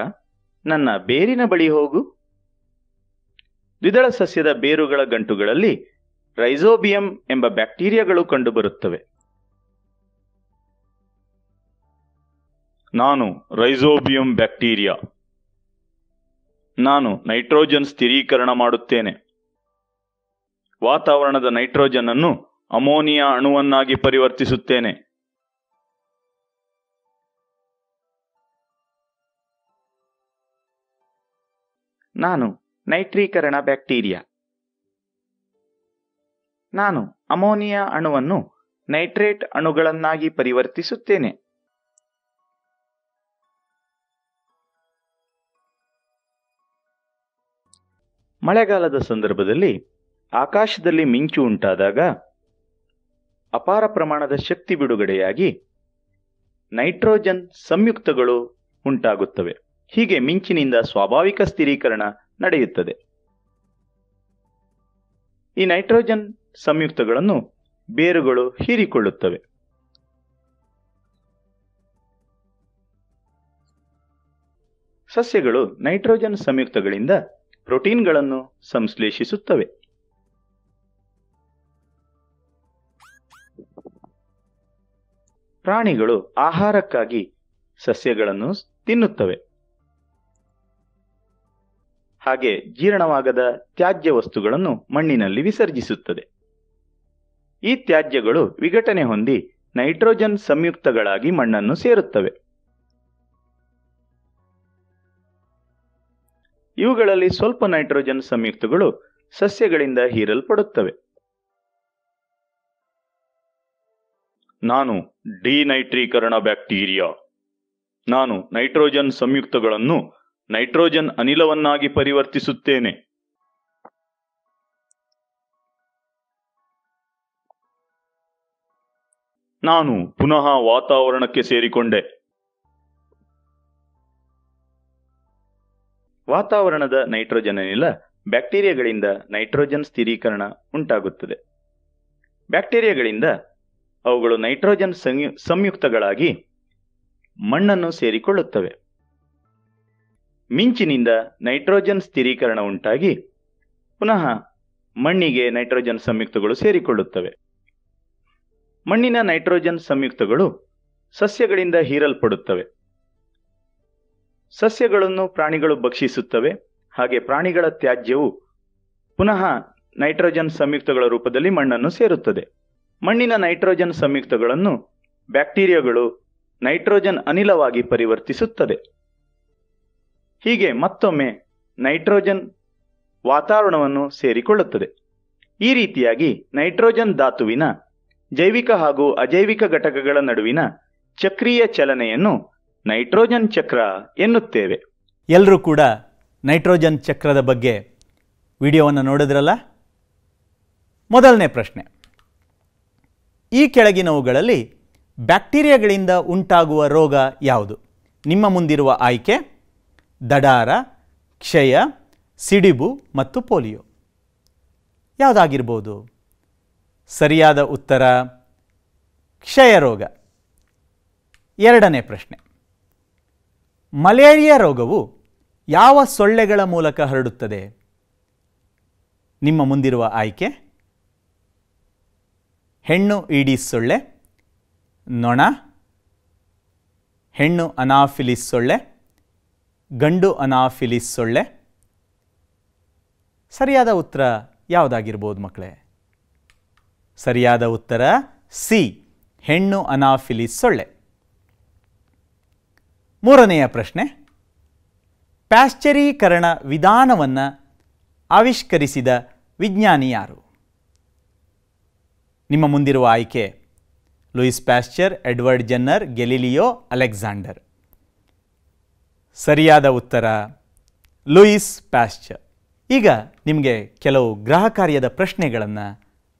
ನನ್ನ ಬೇರಿನ ಬಳಿ ಹೋಗು ದ್ವಿದಳ ಸಸ್ಯದ ಬೇರುಗಳ ಗಂಟುಗಳಲ್ಲಿ ರೈಸೋಬಿಯಂ ಎಂಬ ಬ್ಯಾಕ್ಟೀರಿಯಾಗಳು ಕಂಡುಬರುತ್ತವೆ ನಾನು ರೈಸೋಬಿಯಂ ಬ್ಯಾಕ್ಟೀರಿಯಾ ನಾನು ನೈಟ್ರೋಜನ್ ಸ್ಥಿರೀಕರಣ ಮಾಡುತ್ತೇನೆ ವಾತಾವರಣದ ನೈಟ್ರೋಜನ್ ಅನ್ನು ಅಮೋನಿಯಾ ಅಣುವನ್ನಾಗಿ ಪರಿವರ್ತಿಸುತ್ತೇನೆ ನಾನು ನೈಟ್ರೀಕರಣ ಬ್ಯಾಕ್ಟೀರಿಯಾ ನಾನು ಅಮೋನಿಯಾ ಅಣುವನ್ನು ನೈಟ್ರೇಟ್ ಅಣುಗಳನ್ನಾಗಿ ಪರಿವರ್ತಿಸುತ್ತೇನೆ ಮಳೆಗಾಲದ ಸಂದರ್ಭದಲ್ಲಿ ಆಕಾಶದಲ್ಲಿ ಮಿಂಚು ಉಂಟಾದಾಗ ಅಪಾರ ಪ್ರಮಾಣದ ಶಕ್ತಿ ಬಿಡುಗಡೆಯಾಗಿ ನೈಟ್ರೋಜನ್ ಸಂಯುಕ್ತಗಳು ಉಂಟಾಗುತ್ತವೆ ಹೀಗೆ ಮಿಂಚಿನಿಂದ ಸ್ವಾಭಾವಿಕ ಸ್ಥಿರೀಕರಣ ನಡೆಯುತ್ತದೆ ಈ ನೈಟ್ರೋಜನ್ ಸಂಯುಕ್ತಗಳನ್ನು ಬೇರುಗಳು ಹೀರಿಕೊಳ್ಳುತ್ತವೆ ಸಸ್ಯಗಳು ನೈಟ್ರೋಜನ್ ಸಂಯುಕ್ತಗಳಿಂದ ಪ್ರೋಟೀನ್ಗಳನ್ನು ಸಂಶ್ಲೇಷಿಸುತ್ತವೆ ಪ್ರಾಣಿಗಳು ಆಹಾರಕ್ಕಾಗಿ ಸಸ್ಯಗಳನ್ನು ತಿನ್ನುತ್ತವೆ ಹಾಗೆ ಜೀರ್ಣವಾಗದ ತ್ಯಾಜ್ಯ ವಸ್ತುಗಳನ್ನು ಮಣ್ಣಿನಲ್ಲಿ ವಿಸರ್ಜಿಸುತ್ತದೆ ಈ ತ್ಯಾಜ್ಯಗಳು ವಿಘಟನೆ ಹೊಂದಿ ನೈಟ್ರೋಜನ್ ಸಂಯುಕ್ತಗಳಾಗಿ ಮಣ್ಣನ್ನು ಸೇರುತ್ತವೆ ಇವುಗಳಲ್ಲಿ ಸ್ವಲ್ಪ ನೈಟ್ರೋಜನ್ ಸಂಯುಕ್ತಗಳು ಸಸ್ಯಗಳಿಂದ ಹೀರಲ್ಪಡುತ್ತವೆ ನಾನು ಡಿನೈಟ್ರೀಕರಣ ಬ್ಯಾಕ್ಟೀರಿಯಾ ನಾನು ನೈಟ್ರೋಜನ್ ಸಂಯುಕ್ತಗಳನ್ನು ನೈಟ್ರೋಜನ್ ಅನಿಲವನ್ನಾಗಿ ಪರಿವರ್ತಿಸುತ್ತೇನೆ ನಾನು ಪುನಃ ವಾತಾವರಣಕ್ಕೆ ಸೇರಿಕೊಂಡೆ ವಾತಾವರಣದ ನೈಟ್ರೋಜನ್ ಅನಿಲ ಬ್ಯಾಕ್ಟೀರಿಯಾಗಳಿಂದ ನೈಟ್ರೋಜನ್ ಸ್ಥಿರೀಕರಣ ಉಂಟಾಗುತ್ತದೆ ಬ್ಯಾಕ್ಟೀರಿಯಾಗಳಿಂದ ಅವುಗಳು ನೈಟ್ರೋಜನ್ ಸಂಯುಕ್ತಗಳಾಗಿ ಮಣ್ಣನ್ನು ಸೇರಿಕೊಳ್ಳುತ್ತವೆ ಮಿಂಚಿನಿಂದ ನೈಟ್ರೋಜನ್ ಸ್ಥಿರೀಕರಣ ಉಂಟಾಗಿ ಪುನಃ ಮಣ್ಣಿಗೆ ನೈಟ್ರೋಜನ್ ಸಂಯುಕ್ತಗಳು ಸೇರಿಕೊಳ್ಳುತ್ತವೆ ಮಣ್ಣಿನ ನೈಟ್ರೋಜನ್ ಸಂಯುಕ್ತಗಳು ಸಸ್ಯಗಳಿಂದ ಹೀರಲ್ಪಡುತ್ತವೆ ಸಸ್ಯಗಳನ್ನು ಪ್ರಾಣಿಗಳು ಭಕ್ಷಿಸುತ್ತವೆ ಹಾಗೆ ಪ್ರಾಣಿಗಳ ತ್ಯಾಜ್ಯವು ಪುನಃ ನೈಟ್ರೋಜನ್ ಸಂಯುಕ್ತಗಳ ರೂಪದಲ್ಲಿ ಮಣ್ಣನ್ನು ಸೇರುತ್ತದೆ ಮಣ್ಣಿನ ನೈಟ್ರೋಜನ್ ಸಂಯುಕ್ತಗಳನ್ನು ಬ್ಯಾಕ್ಟೀರಿಯಾಗಳು ನೈಟ್ರೋಜನ್ ಅನಿಲವಾಗಿ ಪರಿವರ್ತಿಸುತ್ತದೆ ಹೀಗೆ ಮತ್ತೊಮ್ಮೆ ನೈಟ್ರೋಜನ್ ವಾತಾವರಣವನ್ನು ಸೇರಿಕೊಳ್ಳುತ್ತದೆ ಈ ರೀತಿಯಾಗಿ ನೈಟ್ರೋಜನ್ ಧಾತುವಿನ ಜೈವಿಕ ಹಾಗೂ ಅಜೈವಿಕ ಘಟಕಗಳ ನಡುವಿನ ಚಕ್ರೀಯ ಚಲನೆಯನ್ನು ನೈಟ್ರೋಜನ್ ಚಕ್ರ ಎನ್ನುತ್ತೇವೆ ಎಲ್ಲರೂ ಕೂಡ ನೈಟ್ರೋಜನ್ ಚಕ್ರದ ಬಗ್ಗೆ ವಿಡಿಯೋವನ್ನು ನೋಡಿದ್ರಲ್ಲ ಮೊದಲನೇ ಪ್ರಶ್ನೆ ಈ ಕೆಳಗಿನವುಗಳಲ್ಲಿ ಬ್ಯಾಕ್ಟೀರಿಯಾಗಳಿಂದ ಉಂಟಾಗುವ ರೋಗ ಯಾವುದು ನಿಮ್ಮ ಮುಂದಿರುವ ಆಯ್ಕೆ ದಡಾರ ಕ್ಷಯ ಸಿಡಿಬು ಮತ್ತು ಪೋಲಿಯೋ ಯಾವುದಾಗಿರ್ಬೋದು ಸರಿಯಾದ ಉತ್ತರ ಕ್ಷಯ ರೋಗ ಎರಡನೇ ಪ್ರಶ್ನೆ ಮಲೇರಿಯಾ ರೋಗವು ಯಾವ ಸೊಳ್ಳೆಗಳ ಮೂಲಕ ಹರಡುತ್ತದೆ ನಿಮ್ಮ ಮುಂದಿರುವ ಆಯ್ಕೆ ಹೆಣ್ಣು ಈಡಿಸ್ ಸೊಳ್ಳೆ ನೊಣ ಹೆಣ್ಣು ಅನಾಫಿಲಿಸ್ ಸೊಳ್ಳೆ ಗಂಡು ಅನಾಫಿಲಿಸ್ ಸೊಳ್ಳೆ ಸರಿಯಾದ ಉತ್ತರ ಯಾವುದಾಗಿರ್ಬೋದು ಮಕ್ಕಳೇ ಸರಿಯಾದ ಉತ್ತರ ಸಿ ಹೆಣ್ಣು ಅನಾಫಿಲಿಸ್ ಸೊಳ್ಳೆ ಮೂರನೆಯ ಪ್ರಶ್ನೆ ಪ್ಯಾಶ್ಚರೀಕರಣ ವಿಧಾನವನ್ನು ಆವಿಷ್ಕರಿಸಿದ ವಿಜ್ಞಾನಿ ಯಾರು ನಿಮ್ಮ ಮುಂದಿರುವ ಆಯ್ಕೆ Louis Pasteur Edward Jenner Galileo Alexander ಸರಿಯಾದ ಉತ್ತರ ಲೂಯಿಸ್ ಪ್ಯಾಶ್ಚರ್ ಈಗ ನಿಮಗೆ ಕೆಲವು ಗ್ರಹ ಕಾರ್ಯದ ಪ್ರಶ್ನೆಗಳನ್ನು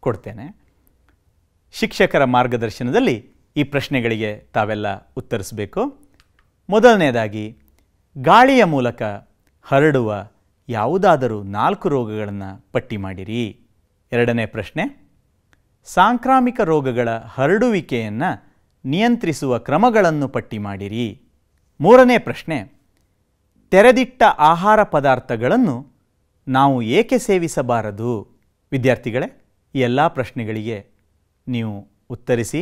ಕೊಡ್ತೇನೆ ಶಿಕ್ಷಕರ ಮಾರ್ಗದರ್ಶನದಲ್ಲಿ ಈ ಪ್ರಶ್ನೆಗಳಿಗೆ ತಾವೆಲ್ಲ ಉತ್ತರಿಸಬೇಕು ಮೊದಲನೆಯದಾಗಿ ಗಾಳಿಯ ಮೂಲಕ ಹರಡುವ ಯಾವುದಾದರೂ ನಾಲ್ಕು ರೋಗಗಳನ್ನು ಪಟ್ಟಿ ಮಾಡಿರಿ ಎರಡನೇ ಪ್ರಶ್ನೆ ಸಾಂಕ್ರಾಮಿಕ ರೋಗಗಳ ಹರಡುವಿಕೆಯನ್ನು ನಿಯಂತ್ರಿಸುವ ಕ್ರಮಗಳನ್ನು ಪಟ್ಟಿ ಮಾಡಿರಿ ಮೂರನೇ ಪ್ರಶ್ನೆ ತೆರೆದಿಟ್ಟ ಆಹಾರ ಪದಾರ್ಥಗಳನ್ನು ನಾವು ಏಕೆ ಸೇವಿಸಬಾರದು ವಿದ್ಯಾರ್ಥಿಗಳೇ ಈ ಎಲ್ಲ ಪ್ರಶ್ನೆಗಳಿಗೆ ನೀವು ಉತ್ತರಿಸಿ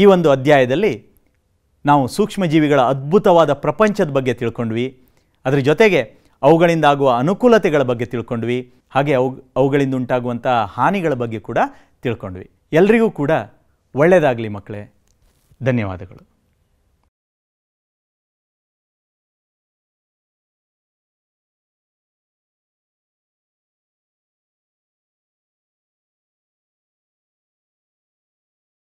ಈ ಒಂದು ಅಧ್ಯಾಯದಲ್ಲಿ ನಾವು ಸೂಕ್ಷ್ಮಜೀವಿಗಳ ಅದ್ಭುತವಾದ ಪ್ರಪಂಚದ ಬಗ್ಗೆ ತಿಳ್ಕೊಂಡ್ವಿ ಅದರ ಜೊತೆಗೆ ಅವುಗಳಿಂದ ಆಗುವ ಅನುಕೂಲತೆಗಳ ಬಗ್ಗೆ ತಿಳ್ಕೊಂಡ್ವಿ ಹಾಗೆ ಅವು ಅವುಗಳಿಂದ ಉಂಟಾಗುವಂಥ ಹಾನಿಗಳ ಬಗ್ಗೆ ಕೂಡ ತಿಳ್ಕೊಂಡ್ವಿ ಎಲ್ರಿಗೂ ಕೂಡ ಒಳ್ಳೆಯದಾಗಲಿ ಮಕ್ಕಳೇ ಧನ್ಯವಾದಗಳು